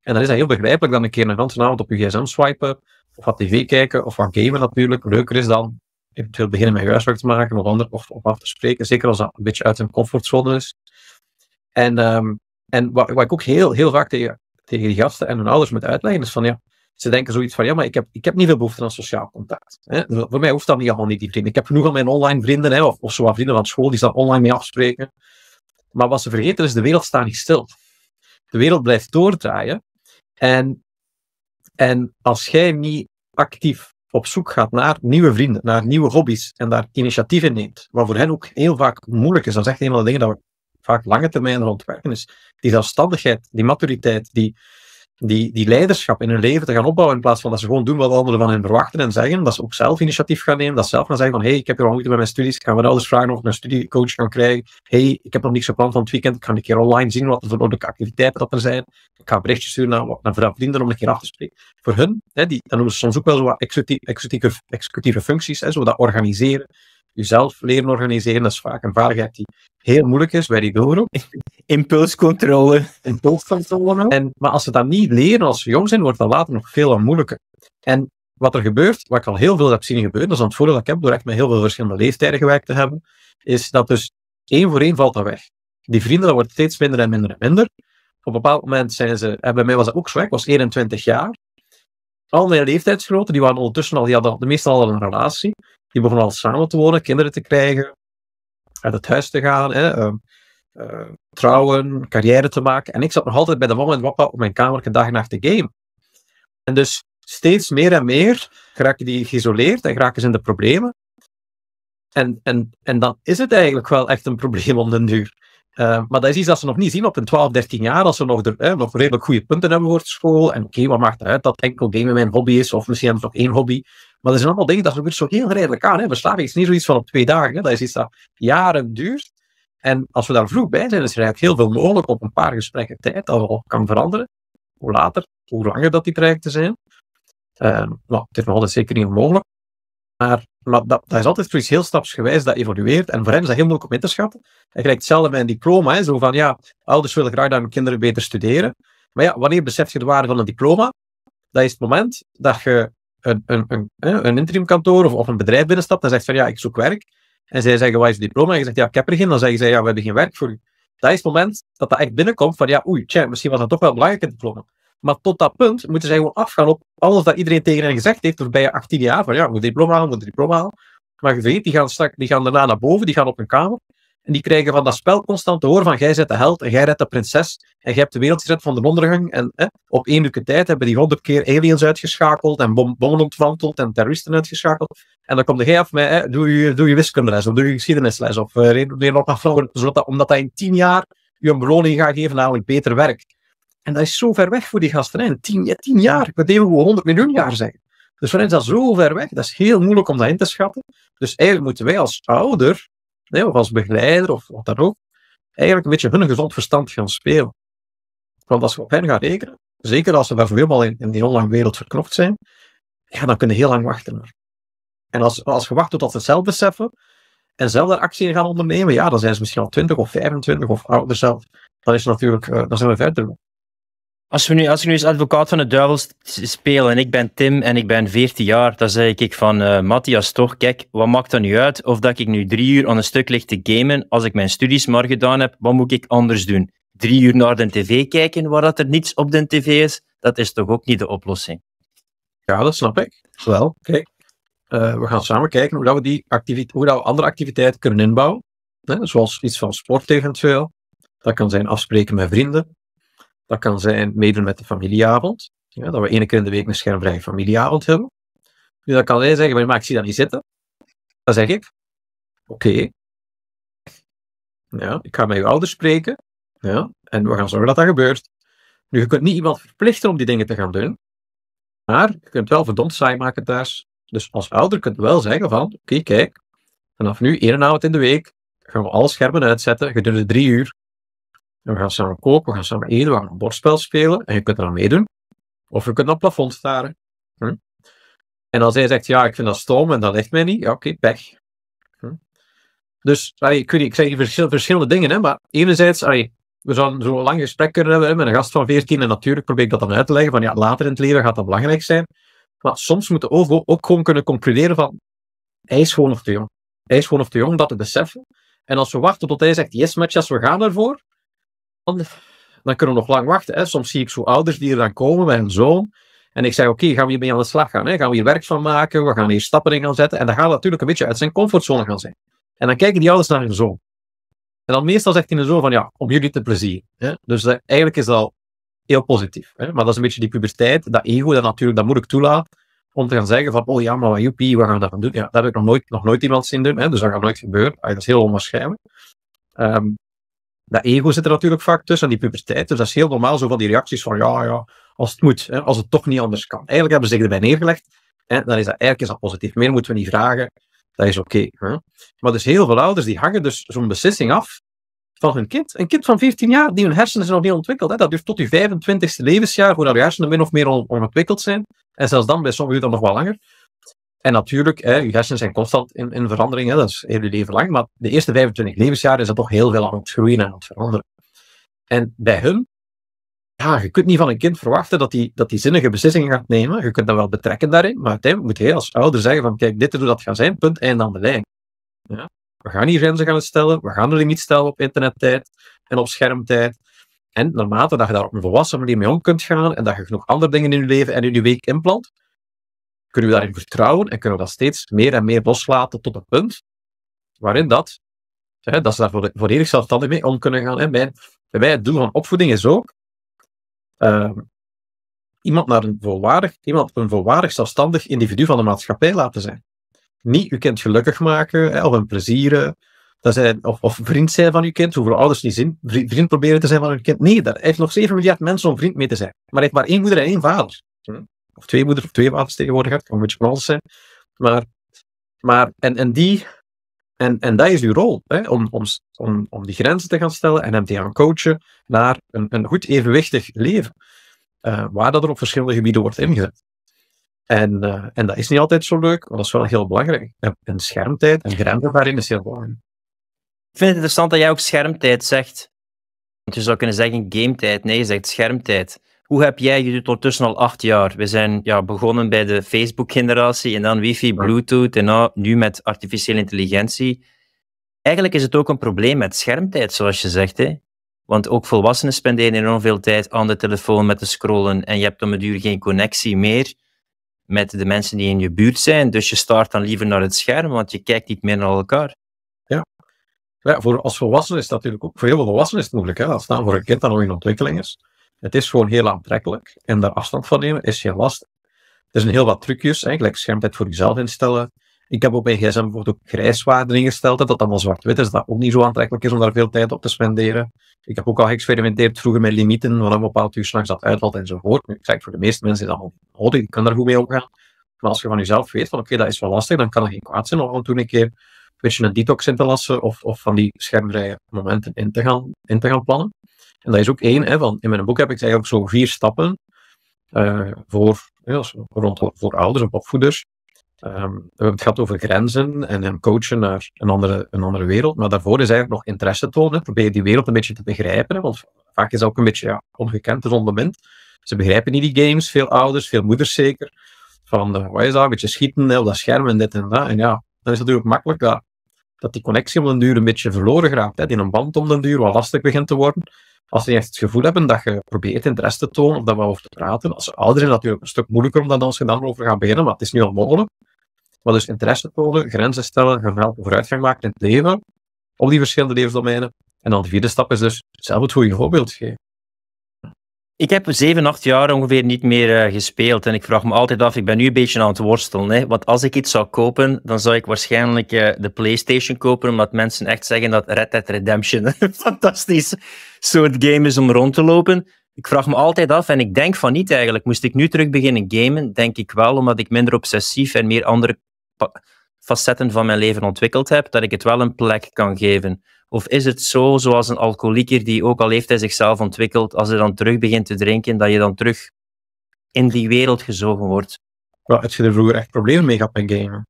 En dan is dat heel begrijpelijk dat een keer een hele avond op je gsm swipen, of wat tv kijken, of wat gamen natuurlijk. Leuker is dan eventueel beginnen met huiswerk te maken of, ander, of, of af te spreken, zeker als dat een beetje uit hun comfortzone is. En, ehm, en wat, wat, ik ook heel, heel vaak tegen, tegen die gasten en hun ouders moet uitleggen, is van ja, ze denken zoiets van ja, maar ik heb, ik heb niet veel behoefte aan sociaal contact. Hè? voor mij hoeft dat niet allemaal niet, die vrienden. Ik heb genoeg aan mijn online vrienden, hè, of, of vrienden van school die ze online mee afspreken. Maar wat ze vergeten is, de wereld staat niet stil. De wereld blijft doordraaien. En, en als jij niet actief op zoek gaat naar nieuwe vrienden, naar nieuwe hobby's en daar initiatieven in neemt, wat voor hen ook heel vaak moeilijk is, dat is echt een van de dingen dat vaak lange termijn rond is die zelfstandigheid, die maturiteit, die, die, die leiderschap in hun leven te gaan opbouwen, in plaats van dat ze gewoon doen wat anderen van hen verwachten en zeggen, dat ze ook zelf initiatief gaan nemen, dat zelf gaan zeggen van, hey, ik heb er al moeite met mijn studies, ik ga mijn ouders vragen of ik een studiecoach kan krijgen, hey, ik heb nog niks gepland van het weekend, ik ga een keer online zien wat de voor activiteiten dat er zijn, ik ga een sturen naar, naar vrienden om een keer af te spreken. Voor hun, hè, die, dat noemen ze soms ook wel zo executieve, executieve, functies, hè, zo dat organiseren, jezelf leren organiseren, is vaak een vaardigheid die heel moeilijk is bij die doelgroep. Impulscontrole. Impulscontrole. En, maar als ze dat niet leren als ze jong zijn, wordt dat later nog veel moeilijker. En wat er gebeurt, wat ik al heel veel heb zien gebeuren, dat is een voordeel dat ik heb door echt met heel veel verschillende leeftijden gewerkt te hebben, is dat dus één voor één valt dat weg. Die vrienden, dat wordt steeds minder en minder en minder. Op een bepaald moment zijn ze, en eh, bij mij was dat ook zo, ik was 21 jaar. Al mijn leeftijdsgenoten, die waren ondertussen al, die hadden meestal al een relatie. Die begonnen al samen te wonen, kinderen te krijgen, uit het huis te gaan, hè, ehm, eh, trouwen, carrière te maken. En ik zat nog altijd bij de mama en papa op mijn kamer een dag en nacht te game. En dus steeds meer en meer raken die geïsoleerd en raken ze in de problemen. En, en, en dan is het eigenlijk wel echt een probleem om den duur. Ehm, maar dat is iets dat ze nog niet zien op hun 12, 13 jaar, als ze nog, er, nog redelijk goede punten hebben voor school. En oké, wat maakt het uit dat enkel gamen mijn hobby is, of misschien hebben ze nog één hobby. Maar dat zijn allemaal dingen, dat gebeurt zo heel redelijk aan. Hè. Verslaving is niet zoiets van op twee dagen. Hè. Dat is iets dat jaren duurt. En als we daar vroeg bij zijn, is er eigenlijk heel veel mogelijk op een paar gesprekken tijd dat kan veranderen. Hoe later, hoe langer dat die trajecten zijn. Uh, nou, het is nog altijd zeker niet onmogelijk. Maar, dat, dat, is altijd zoiets heel stapsgewijs dat evolueert. En voor hen is dat heel moeilijk om in te schatten. Hij krijgt hetzelfde een diploma. Hè, zo van, ja, ouders willen graag dat hun kinderen beter studeren. Maar ja, wanneer besef je de waarde van een diploma? Dat is het moment dat je een, een, een interim kantoor of, een bedrijf binnenstapt en zegt van ja, ik zoek werk. En zij zeggen, wat is je diploma? En je zegt, ja, ik heb er geen. Dan zeggen zij, ja, we hebben geen werk voor u. Dat is het moment dat dat echt binnenkomt van, ja, oei, misschien was dat toch wel belangrijk, het diploma. Maar tot dat punt moeten zij gewoon afgaan op alles dat iedereen tegen hen gezegd heeft voorbij je 18 jaar. Van ja, moet diploma halen, moet diploma halen. Maar je weet die gaan, straks, die gaan daarna naar boven, die gaan op hun kamer. En die krijgen van dat spel constant te horen van jij zet de held en jij redt de prinses en jij hebt de wereld gered van de ondergang. En op één uur tijd hebben die honderd keer aliens uitgeschakeld en bom bommen ontwanteld en terroristen uitgeschakeld. En dan komt de gij af mij, doe, je, doe je wiskundeles of doe je geschiedenisles of uh, eh, nog maar zodat omdat dat in tien jaar je een beloning gaat geven, namelijk beter werk. En dat is zo ver weg voor die gasten. Hè. tien, ja, jaar, ik weet even hoe 100 miljoen jaar zijn Dus voor hen is dat zo ver weg, dat is heel moeilijk om dat in te schatten. Dus eigenlijk moeten wij als ouder nee, of als begeleider of wat dan ook, eigenlijk een beetje hun gezond verstand gaan spelen. Want als we op hen gaan rekenen, zeker als we bijvoorbeeld al in, in die online wereld verknocht zijn, ja, dan kunnen heel lang wachten. En als, als we wachten totdat ze zelf beseffen en zelf daar actie in gaan ondernemen, ja, dan zijn ze misschien al 20 of 25 of ouder zelf. Dan, is natuurlijk, eh, dan zijn we verder. Als, we nu, als ik nu eens advocaat van de duivel speel en ik ben Tim en ik ben 14 jaar, dan zeg ik van eh, Matthias toch, kijk, wat maakt dat nu uit of dat ik nu drie uur aan een stuk lig te gamen als ik mijn studies maar gedaan heb, wat moet ik anders doen? Drie uur naar de tv kijken waar dat er niets op de tv is, dat is toch ook niet de oplossing? Ja, dat snap ik. Wel, kijk, eh, we gaan samen kijken hoe, dat we, die activiteit, hoe dat we andere activiteiten kunnen inbouwen, zoals iets van sport eventueel. Dat kan zijn afspreken met vrienden. Dat kan zijn meedoen met de familieavond. Ja, dat we één keer in de week een schermvrije familieavond hebben. Dus dat kan hij zeggen, maar ik zie dat niet zitten. Dan zeg ik, oké. Ja, ik ga met je ouders spreken. Ja, en we gaan zorgen dat dat gebeurt. Nu, je kunt niet iemand verplichten om die dingen te gaan doen. Maar je kunt wel verdomd saai maken thuis. Dus als ouder kunt je wel zeggen van, oké, kijk. Vanaf nu, één avond in de week, gaan we alle schermen uitzetten gedurende drie uur we gaan samen koken, we gaan samen eten, we gaan een bordspel spelen. En je kunt er aan meedoen. Of je kunt naar het plafond staren. Hm? En als hij zegt, ja, ik vind dat stom en dat ligt mij niet. Ja, oké, pech. Hm? Dus allee, ik, ik zeg hier verschillende dingen. Hè, maar enerzijds, allee, we zouden zo'n lang gesprek kunnen hebben met een gast van 14. En natuurlijk probeer ik dat dan uit te leggen. Van, ja, later in het leven gaat dat belangrijk zijn. Maar soms moeten we ook gewoon kunnen concluderen van... Hij is gewoon of te jong. Hij is gewoon of te jong om dat te beseffen. En als we wachten tot hij zegt, yes, matches, we gaan ervoor dan kunnen we nog lang wachten. Hè. Soms zie ik zo ouders die er dan komen met hun zoon. En ik zeg, oké, gaan we mee aan de slag gaan? Hè? Gaan we hier werk van maken? We gaan hier stappen in gaan zetten. En dan gaat natuurlijk een beetje uit zijn comfortzone gaan zijn. En dan kijken die ouders naar hun zoon. En dan meestal zegt hij de zoon van, ja, om jullie te plezier. Hè? Dus eh, eigenlijk is dat al heel positief. Hè? Maar dat is een beetje die puberteit, dat ego, dat natuurlijk, dat moet ik toelaten. Om te gaan zeggen van, oh ja, maar joepie, wat gaan we daarvan doen? Ja, dat heb ik nog nooit, nog nooit iemand zien doen. Hè? Dus dat gaat nooit gebeuren. Dat is heel onwaarschijnlijk. Ehm, dat ego zit er natuurlijk vaak tussen, die puberteit. Dus dat is heel normaal, zo van die reacties van ja, ja, als het moet, hè, als het toch niet anders kan. Eigenlijk hebben ze zich erbij neergelegd. Hè, dan is dat eigenlijk is positief. Meer moeten we niet vragen. Dat is oké. maar dus heel veel ouders die hangen dus zo'n beslissing af van hun kind. Een kind van 14 jaar, die hun hersenen zijn nog niet ontwikkeld. Hè. Dat duurt tot je 25ste levensjaar, voordat je hersenen min of meer ontwikkeld zijn. En zelfs dan bij sommigen dan nog wel langer. En natuurlijk, hè, je hersenen zijn constant in, in verandering, hè, dat is heel je leven lang. Maar de eerste 25 levensjaren is dat toch heel veel aan het groeien en aan het veranderen. En bij hun, ja, je kunt niet van een kind verwachten dat hij dat die zinnige beslissingen gaat nemen. Je kunt hem wel betrekken daarin, maar uiteindelijk moet hij als ouder zeggen van kijk, dit is hoe dat gaat zijn, punt, einde aan de lijn. Ja? We gaan die grenzen gaan stellen, we gaan er niet stellen op internettijd en op schermtijd. En naarmate dat je daar op een volwassen manier mee om kunt gaan en dat je genoeg andere dingen in je leven en in je week inplant, kunnen we daarin vertrouwen en kunnen we dat steeds meer en meer loslaten tot een punt waarin dat, hè, dat ze daar volledig zelfstandig mee om kunnen gaan. Hè. Bij, bij het doel van opvoeding is ook ehm, iemand, naar een volwaardig, iemand een volwaardig zelfstandig individu van de maatschappij laten zijn. Niet uw kind gelukkig maken hè, of een plezieren. Dat zijn, of, of vriend zijn van uw kind, hoeveel ouders niet zin vriend proberen te zijn van hun kind. Nee, daar heeft nog 7 miljard mensen om vriend mee te zijn. Maar hij heeft maar één moeder en één vader. Hm of twee, moeder, of twee wapens tegenwoordig hebt, kan een beetje van alles zijn. Maar, maar en, en die, en, en dat is uw rol, hè, om, om, om, om die grenzen te gaan stellen en hem te gaan coachen naar een, een goed evenwichtig leven, eh, waar dat er op verschillende gebieden wordt ingezet. En, eh, en dat is niet altijd zo leuk, maar dat is wel heel belangrijk. En schermtijd en grenzen daarin is heel belangrijk. Ik vind het interessant dat jij ook schermtijd zegt. Want je zou kunnen zeggen game tijd, Nee, je zegt schermtijd. Hoe heb jij, je doet ondertussen al acht jaar, we zijn ja, begonnen bij de Facebook-generatie en dan wifi, bluetooth en nou, nu met artificiële intelligentie. Eigenlijk is het ook een probleem met schermtijd, zoals je zegt. Hè? Want ook volwassenen spenderen enorm veel tijd aan de telefoon met te scrollen en je hebt om het duur geen connectie meer met de mensen die in je buurt zijn. Dus je staart dan liever naar het scherm, want je kijkt niet meer naar elkaar. Ja, ja voor, als volwassenen is dat natuurlijk ook, voor heel veel volwassenen is het moeilijk. Hè? Dat staan voor een kind dat nog in ontwikkeling is. Het is gewoon heel aantrekkelijk. En daar afstand van nemen is heel lastig. Er zijn heel wat trucjes, eigenlijk schermtijd voor jezelf instellen. Ik heb op mijn gsm bijvoorbeeld ook grijswaarde ingesteld, dat dat allemaal zwart-wit is, dat dat ook niet zo aantrekkelijk is om daar veel tijd op te spenderen. Ik heb ook al geëxperimenteerd vroeger met limieten, van een bepaald uur s'nachts dat uitvalt enzovoort. Nu, ik zeg, voor de meeste mensen is dat allemaal nodig, je kan daar goed mee omgaan. Maar als je van jezelf weet van, oké, dat is wel lastig, dan kan er geen kwaad zijn om af en toe een keer een beetje een detox in te lassen of, of van die schermvrije momenten in te gaan, in te gaan plannen. En dat is ook één, hè, van, in mijn boek heb ik eigenlijk zo vier stappen eh, voor, rond, voor ouders en opvoeders. Ehm, we hebben het gehad over grenzen en coachen naar een andere, een andere wereld. Maar daarvoor is eigenlijk nog interesse tonen. Probeer die wereld een beetje te begrijpen. want vaak is dat ook een beetje ja, ongekend, fundament. Ze begrijpen niet die games, veel ouders, veel moeders zeker. Van, uh, wat is dat, een beetje schieten op dat scherm en dit en dat. En ja, dan is het natuurlijk makkelijk dat dat die connectie om den duur een beetje verloren raakt. Hè. Die een band om den duur wat lastig begint te worden. Als ze echt het gevoel hebben dat je probeert interesse te tonen of daar wel over te praten. Als ouderen natuurlijk een stuk moeilijker om dan als je dan over gaan beginnen, maar het is nu al mogelijk. Maar dus interesse tonen, grenzen stellen, gemeld vooruitgang maken in het leven, op die verschillende levensdomeinen. En dan de vierde stap is dus zelf het goede voorbeeld geven. Ik heb zeven, acht jaar ongeveer niet meer eh, gespeeld. En ik vraag me altijd af, ik ben nu een beetje aan het worstelen. Hè? Want als ik iets zou kopen, dan zou ik waarschijnlijk eh, de PlayStation kopen. Omdat mensen echt zeggen dat Red Dead Redemption een fantastisch soort game is om rond te lopen. Ik vraag me altijd af, en ik denk van niet eigenlijk. Moest ik nu terug beginnen gamen? Denk ik wel, omdat ik minder obsessief en meer andere facetten van mijn leven ontwikkeld heb, dat ik het wel een plek kan geven? Of is het zo, zoals een alcoholieker die ook al heeft hij zichzelf ontwikkeld, als hij dan terug begint te drinken, dat je dan terug in die wereld gezogen wordt? Ja, had je er vroeger echt problemen mee gehad met gamen?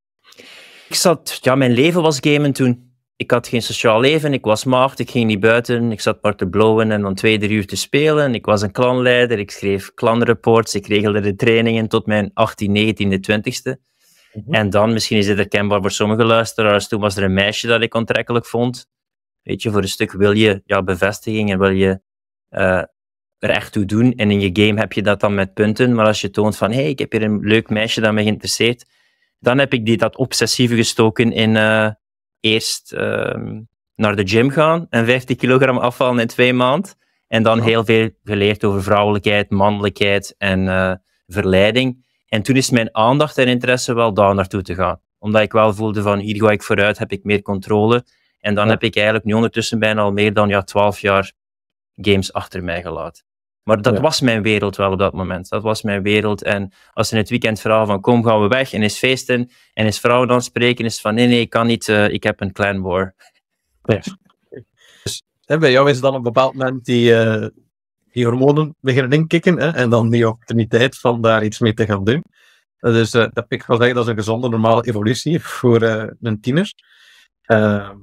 Ik zat, ja, mijn leven was gamen toen. Ik had geen sociaal leven, ik was maagd, ik ging niet buiten, ik zat maar te blowen en dan twee, drie uur te spelen. Ik was een klanleider, ik schreef klanreports, ik regelde de trainingen tot mijn 18, 19e, 20e. Mhm. En dan, misschien is dit herkenbaar voor sommige luisteraars, toen was er een meisje dat ik ontrekkelijk vond. Weet je, voor een stuk wil je ja, bevestiging en wil je eh, er echt toe doen. En in je game heb je dat dan met punten. Maar als je toont van, hé, hey, ik heb hier een leuk meisje dat me geïnteresseerd, dan heb ik die, dat obsessieve gestoken in eh, eerst ehm, naar de gym gaan en 50 kilogram afvallen in twee maanden. En dan heel veel geleerd over vrouwelijkheid, mannelijkheid en eh, verleiding. En toen is mijn aandacht en interesse wel daar naartoe te gaan. Omdat ik wel voelde van hier ga ik vooruit, heb ik meer controle. En dan heb ik eigenlijk nu ondertussen bijna al meer dan ja, 12 jaar games achter mij gelaten. Maar dat was mijn wereld wel op dat moment. Dat was mijn wereld. En als ze in het weekend verhaal van kom, gaan we weg en is feesten en is vrouwen dan spreken, is van nee, nee, ik kan niet, eh, ik heb een klein war. Ja. Dus, en bij jou is dan op een bepaald moment die, eh, die hormonen beginnen inkikken hè, en dan die opportuniteit van daar iets mee te gaan doen. Dus eh, dat ik wel zeggen, dat is een gezonde, normale evolutie voor eh, een tiener. Ehm,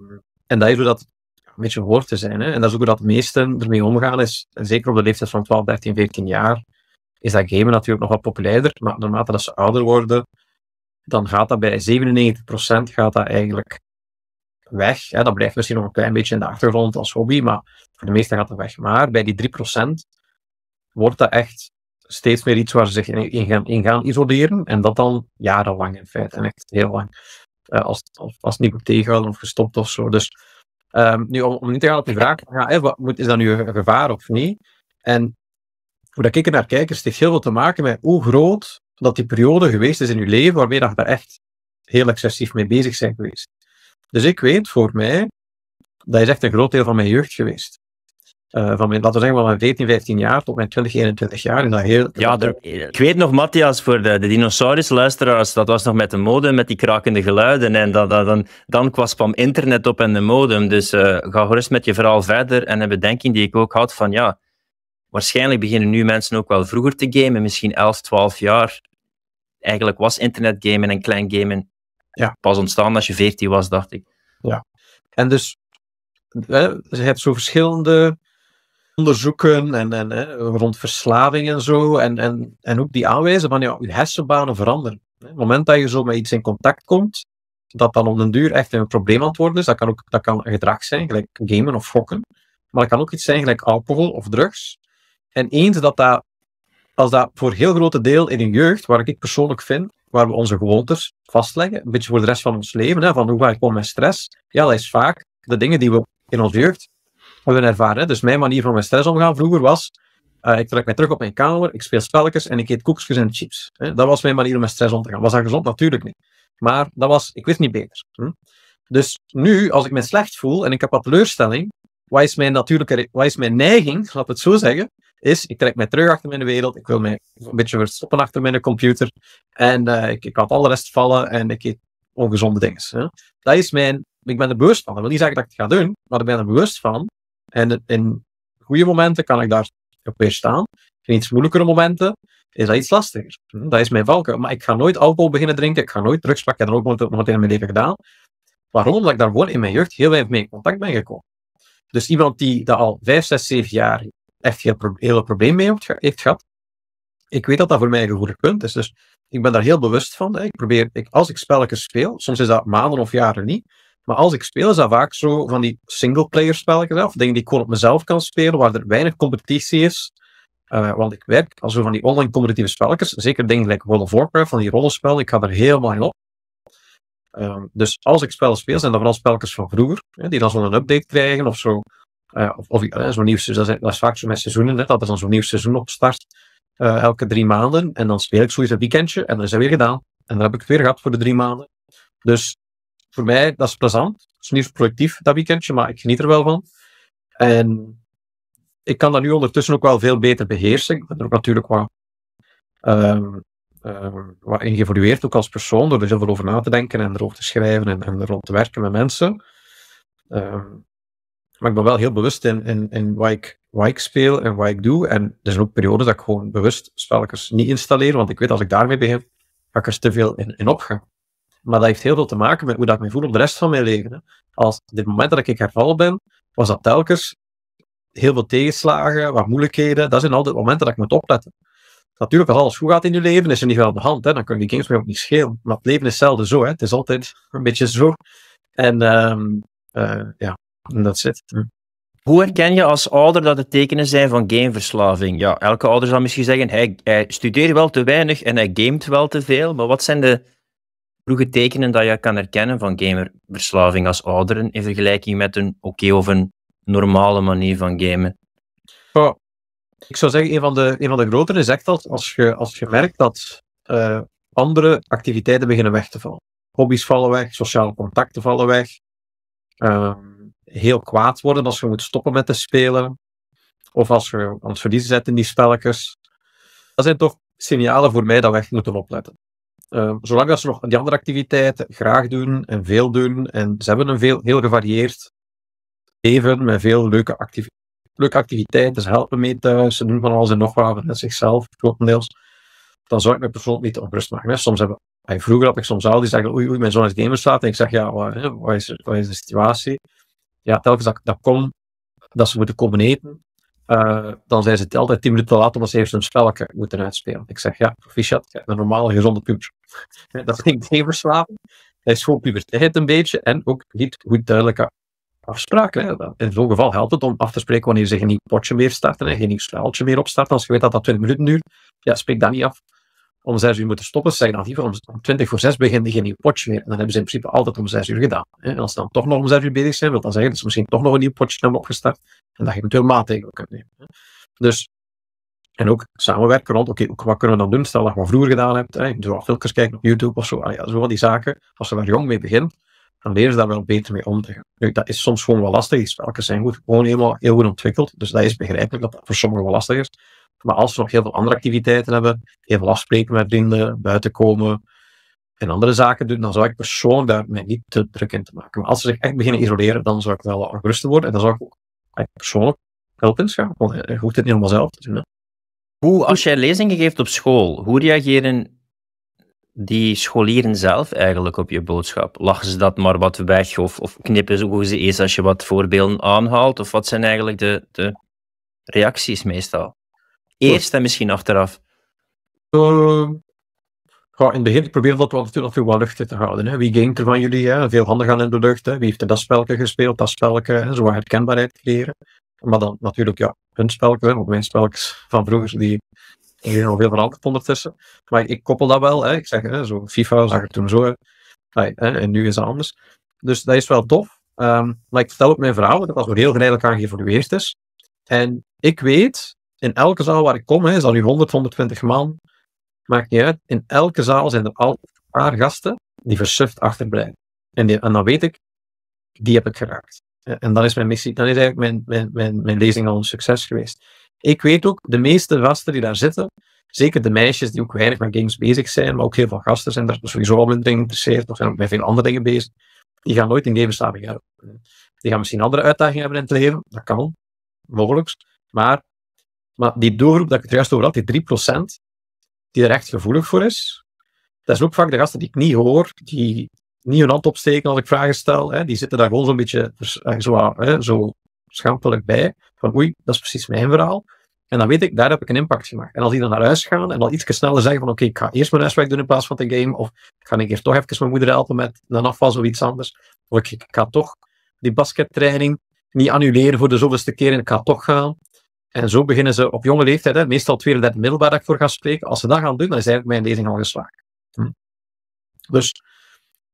en dat is hoe dat een beetje hoort te zijn. Hè. En dat is ook hoe dat meesten ermee omgaan. Is, zeker op de leeftijd van 12, 13, 14 jaar is dat gamen natuurlijk nog wat populairder. Maar naarmate dat ze ouder worden, dan gaat dat bij 97% gaat dat eigenlijk weg. Hè, dat blijft misschien nog een klein beetje in de achtergrond als hobby, maar voor de meeste gaat dat weg. Maar bij die 3% wordt dat echt steeds meer iets waar ze zich in, gaan, in gaan isoleren. En dat dan jarenlang in feite. En echt heel lang. Eh, als, als, niet wordt tegenhouden of gestopt of zo. Dus ehm, nu, om, niet te gaan op die vraag, ja, wat, moet, is dat nu een gevaar of niet? En hoe dat ik er naar kijk, is het heeft heel veel te maken met hoe groot dat die periode geweest is in je leven waarmee dat je daar echt heel excessief mee bezig zijn geweest. Dus ik weet voor mij, dat is echt een groot deel van mijn jeugd geweest. Uh, van mijn, laten we zeggen, van mijn 14, 15 jaar tot mijn 20, 21 jaar. En dat heel, ja, ik weet nog, Matthias, voor de, de dinosaurusluisteraars, dat was nog met de modem, met die krakende geluiden. En dat, dat, dan, dan kwam internet op en de modem. Dus eh, ga gerust met je verhaal verder. En een bedenking die ik ook had van, ja, waarschijnlijk beginnen nu mensen ook wel vroeger te gamen, misschien 11, 12 jaar. Eigenlijk was internet gamen en klein gamen ja. pas ontstaan als je 14 was, dacht ik. Ja. En dus, je hebt zo verschillende onderzoeken en, en hè, rond verslaving en zo. En, en, en ook die aanwijzen van ja, je hersenbanen veranderen. Op het moment dat je zo met iets in contact komt, dat dan op den duur echt een probleem worden is. Dat kan ook dat kan gedrag zijn, gelijk gamen of gokken. Maar dat kan ook iets zijn, gelijk alcohol of drugs. En eens dat dat, als dat voor een heel grote deel in een jeugd, waar ik persoonlijk vind, waar we onze gewoontes vastleggen, een beetje voor de rest van ons leven, hè, van hoe ga ik om met stress? Ja, dat is vaak de dingen die we in onze jeugd hebben ervaren. Dus mijn manier van met stress omgaan vroeger was, eh, ik trek mij terug op mijn kamer, ik speel spelletjes en ik eet koekjes en chips. Hè. Dat was mijn manier om met stress om te gaan. Was dat gezond? Natuurlijk niet. Maar dat was, ik wist niet beter. Hm? Dus nu, als ik me slecht voel en ik heb wat teleurstelling, wat is mijn natuurlijke, wat is mijn neiging, laat het zo zeggen, is, ik trek mij terug achter mijn wereld, ik wil mij een beetje verstoppen achter mijn computer en eh, ik, ik laat alle rest vallen en ik eet ongezonde dingen. Dat is mijn, ik ben er bewust van. Dat wil niet zeggen dat ik het ga doen, maar ik ben er bewust van. En in goede momenten kan ik daar op weer staan. In iets moeilijkere momenten is dat iets lastiger. Dat is mijn valkuil. Maar ik ga nooit alcohol beginnen drinken, ik ga nooit drugs pakken. Ik heb dat ook nog nooit in mijn leven gedaan. Waarom? Omdat ik daar gewoon in mijn jeugd heel weinig mee in contact ben gekomen. Dus iemand die dat al 5, 6, 7 jaar echt geen hele probleem mee heeft gehad. Ik weet dat dat voor mij een gevoelig punt is, dus ik ben daar heel bewust van. Ik probeer, ik, als ik spelletjes speel, soms is dat maanden of jaren niet, maar als ik speel, is dat vaak zo van die single player spelletjes of dingen die ik gewoon op mezelf kan spelen, waar er weinig competitie is. Eh, want ik werk als zo van die online competitieve spelletjes, zeker dingen like World of Warcraft, van die rollenspel, ik ga er helemaal in op. Ehm, dus als ik spellen speel, zijn dat vooral spelletjes van vroeger, hè, die dan zo'n update krijgen of zo eh, of uh, zo'n nieuw seizoen, dat dat vaak zo met seizoenen, dat is dan zo'n nieuw seizoen opstart. Uh, elke drie maanden. En dan speel ik zoiets een weekendje en dan is het weer gedaan. En dan heb ik het weer gehad voor de drie maanden. Dus voor mij, dat is plezant. Het is niet zo productief, dat weekendje, maar ik geniet er wel van. En ik kan dat nu ondertussen ook wel veel beter beheersen. Ik ben er ook natuurlijk wel um, ehm, wat in geëvolueerd, ook als persoon, door er heel veel over na te denken en erover te schrijven en, en te werken met mensen. Ehm, maar ik ben wel heel bewust in, in, in waar, ik, waar ik speel en wat ik doe. En er zijn ook periodes dat ik gewoon bewust spelletjes niet installeer, want ik weet als ik daarmee begin, ga ik er te veel in, in opgaan. Maar dat heeft heel veel te maken met hoe dat ik me voel op de rest van mijn leven. Als dit moment dat ik hervallen ben, was dat telkens heel veel tegenslagen, wat moeilijkheden. Dat zijn altijd momenten dat ik moet opletten. Natuurlijk, als alles goed gaat in je leven, is er niet veel de hand. Hè. Dan kun die games mij ook niet schelen. Maar het leven is zelden zo. Hè. Het is altijd een beetje zo. En ehm, eh, ja, dat zit hm. Hoe herken je als ouder dat het tekenen zijn van gameverslaving? Ja, elke ouder zal misschien zeggen, hij, hij studeert wel te weinig en hij gamet wel te veel, maar wat zijn de vroege tekenen dat je kan herkennen van gamerverslaving als ouderen in vergelijking met een oké of een normale manier van gamen? ik zou zeggen, een van de, een van de grotere is echt dat als je, als je merkt dat eh, andere activiteiten beginnen weg te vallen. Hobby's vallen weg, sociale contacten vallen weg. Ehm, heel kwaad worden als we moeten stoppen met te spelen. Of als we aan het verliezen zitten in die spelletjes. Dat zijn toch signalen voor mij dat we echt moeten opletten. Ehm, zolang dat ze nog die andere activiteiten graag doen en veel doen. En ze hebben een veel, heel gevarieerd leven met veel leuke, leuke activiteiten. Ze helpen mee thuis, ze doen van alles en nog wat met zichzelf, grotendeels. Dan zou ik me persoonlijk niet ongerust maken. Hè. Soms hebben, vroeger had ik soms al die zeggen: Oei, oei, mijn zoon is gamer staat. En ik zeg: Ja, wat, wat, is, wat is de situatie? ja, telkens dat dat kom, dat ze moeten komen eten, eh, dan zijn ze altijd tien minuten te laat, omdat ze eerst een spelletje moeten uitspelen. Ik zeg, ja, proficiat, een normale, gezonde puber. dat is geen verslaving. Dat is gewoon puberteit een beetje en ook niet goed duidelijke afspraken. In zo'n geval helpt het om af te spreken wanneer ze geen potje meer starten en geen nieuw meer opstarten. Als je weet dat dat 20 minuten duurt, ja, spreek dat niet af om zes uur moeten stoppen, zeggen dan liever om, om twintig voor zes beginnen geen nieuw potje meer. En dan hebben ze in principe altijd om zes uur gedaan. En als ze dan toch nog om zes uur bezig zijn, wil dan zeggen dat ze misschien toch nog een nieuw potje hebben opgestart. En dat je natuurlijk maatregelen kunt nemen. Dus, en ook samenwerken rond, oké, wat kunnen we dan doen? Stel dat je wat vroeger gedaan hebt, hè, zoals filmpjes kijken op YouTube of zo. Ja, zo die zaken, als ze daar jong mee beginnen, dan leren ze daar wel beter mee om te gaan. dat is soms gewoon wel lastig. Die spelletjes zijn goed, gewoon helemaal heel goed ontwikkeld. Dus dat is begrijpelijk dat dat voor sommigen wel lastig is. Maar als we nog heel veel andere activiteiten hebben, heel veel afspreken met vrienden, buiten komen en andere zaken doen, dan zou ik persoonlijk daar mij niet te druk in te maken. Maar als ze zich echt beginnen isoleren, dan zou ik wel ongerust worden en dan zou ik ook persoonlijk help inschakelen, want eh, je hoeft het niet helemaal zelf te doen. Hè. Hoe, als jij lezingen geeft op school, hoe reageren die scholieren zelf eigenlijk op je boodschap? Lachen ze dat maar wat weg of, of knippen ze, ze eens als je wat voorbeelden aanhaalt? Of wat zijn eigenlijk de, de reacties meestal? Eerst en misschien achteraf? Uh, in het begin proberen dat we natuurlijk wel lucht te houden. Hè. Wie ging er van jullie? Veel handen gaan in de lucht. Hè? Wie heeft er dat spelletje gespeeld, dat spelletje? Hè? Zo herkenbaarheid creëren. Maar dan natuurlijk ja, hun spel, of mijn spelletjes van vroeger, die er nog veel veranderd ondertussen. Maar ik koppel dat wel. Hè. Ik zeg, hè, zo, FIFA zag ik toen zo. Hè. En nu is het anders. Dus dat is wel tof. Um, maar ik vertel ook mijn verhaal, dat dat heel geleidelijk aan geëvolueerd is. En ik weet in elke zaal waar ik kom, hè, is dat nu 100, 120 man, maakt niet uit. In elke zaal zijn er al een paar gasten die versuft achterblijven. En, dan weet ik, die heb ik geraakt. En dan is mijn missie, dan is eigenlijk mijn, mijn, mijn, lezing al een succes geweest. Ik weet ook, de meeste gasten die daar zitten, zeker de meisjes die ook weinig met games bezig zijn, maar ook heel veel gasten zijn daar sowieso al in geïnteresseerd, of zijn ook met veel andere dingen bezig, die gaan nooit in games hebben. Die gaan misschien andere uitdagingen hebben in het leven, dat kan, mogelijk. Maar maar die doorgroep dat ik het juist over had, die 3%, die er echt gevoelig voor is, dat is ook vaak de gasten die ik niet hoor, die niet hun hand opsteken als ik vragen stel. Hè, die zitten daar gewoon zo'n beetje dus, eh, zo, hè, eh, zo schampelijk bij. Van oei, dat is precies mijn verhaal. En dan weet ik, daar heb ik een impact gemaakt. En als die dan naar huis gaan en dan iets sneller zeggen van oké, ik ga eerst mijn huiswerk doen in plaats van de game. Of ik ga een keer toch even mijn moeder helpen met dan afval of iets anders. Of ik, ik ga toch die baskettraining niet annuleren voor de zoveelste keer en ik ga toch gaan. En zo beginnen ze op jonge leeftijd, meestal 32 middelbaar dat ik voor ga spreken. Als ze dat gaan doen, dan is eigenlijk mijn lezing al geslaagd. Hm. Dus,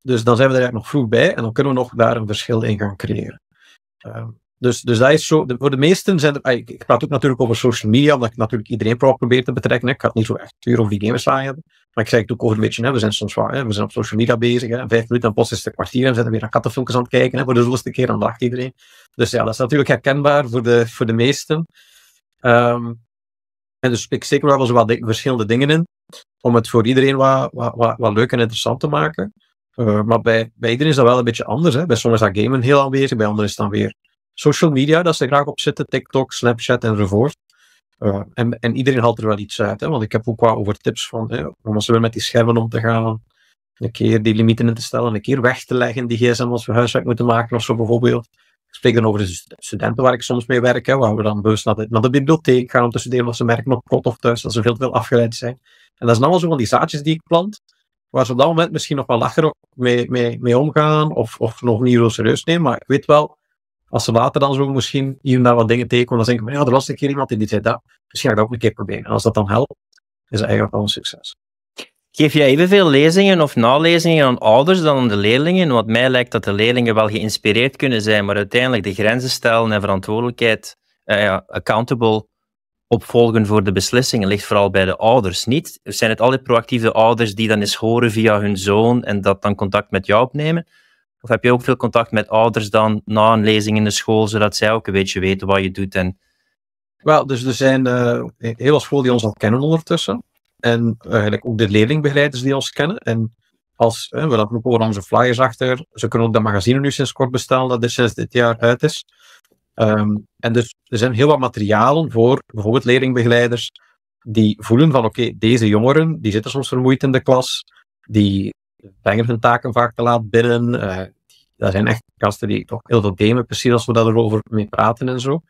dus dan zijn we er eigenlijk nog vroeg bij en dan kunnen we nog daar een verschil in gaan creëren. Ehm, dus, dus dat is zo. voor de meesten zijn er. Ik, praat ook natuurlijk over social media, omdat ik natuurlijk iedereen probeer te betrekken. Ik ga het niet zo echt uur of die neerslagen hebben. Maar ik zeg het ook een beetje. Hè. We zijn soms waar, hè. we zijn op social media bezig. Hè. Vijf minuten en post is een kwartier en zijn weer naar kattenfilmpjes aan het kijken. Hè. Voor de zoveelste keer, dan dag iedereen. Dus ja, dat is natuurlijk herkenbaar voor de, voor de meesten. Ehm, en dus ik steek er wel wat verschillende dingen in, om het voor iedereen wat, wat, wat, leuk en interessant te maken. Ehm, maar bij, bij iedereen is dat wel een beetje anders. Hè. Bij sommigen is dat gamen heel aanwezig, bij anderen is dan weer social media dat ze graag op zitten, TikTok, Snapchat enzovoort. Uh, en, en iedereen haalt er wel iets uit, hè, want ik heb ook wat over tips van hè, om ze weer met die schermen om te gaan. Een keer die limieten in te stellen, een keer weg te leggen, die gsm als we huiswerk moeten maken of zo bijvoorbeeld spreek dan over de studenten waar ik soms mee werk, hè, waar we dan bewust naar de, de bibliotheek gaan om te studeren wat ze merken op kot of thuis, dat ze veel te veel afgeleid zijn. En dat zijn allemaal zo van die zaadjes die ik plant, waar ze op dat moment misschien nog wel lacher mee, mee, mee omgaan of, of nog niet heel serieus nemen, maar ik weet wel, als ze later dan zo misschien hier en daar wat dingen tekenen, dan denk ik, ja, er was een keer iemand in die zei dat, misschien ga ik dat ook een keer proberen. En als dat dan helpt, is dat eigenlijk wel een succes. Geef jij evenveel lezingen of nalezingen aan ouders dan aan de leerlingen? Want mij lijkt dat de leerlingen wel geïnspireerd kunnen zijn, maar uiteindelijk de grenzen stellen en verantwoordelijkheid, eh, ja, accountable, opvolgen voor de beslissingen ligt vooral bij de ouders, niet? Zijn het altijd proactieve ouders die dan eens horen via hun zoon en dat dan contact met jou opnemen? Of heb je ook veel contact met ouders dan na een lezing in de school, zodat zij ook een beetje weten wat je doet en wel, dus er zijn eh, heel veel scholen die ons al kennen ondertussen. En eigenlijk eh, ook de leerlingbegeleiders die ons kennen. En als, we laten ook over onze flyers achter. Ze kunnen ook dat magazine nu sinds kort bestellen, dat er sinds dit jaar uit is. Ehm, en dus er zijn heel wat materialen voor bijvoorbeeld leerlingbegeleiders die voelen van oké, deze jongeren die zitten soms vermoeid in de klas, die brengen hun taken vaak te laat binnen. Uh, eh, dat zijn echt gasten die toch heel veel demen, precies als we daarover mee praten en zo.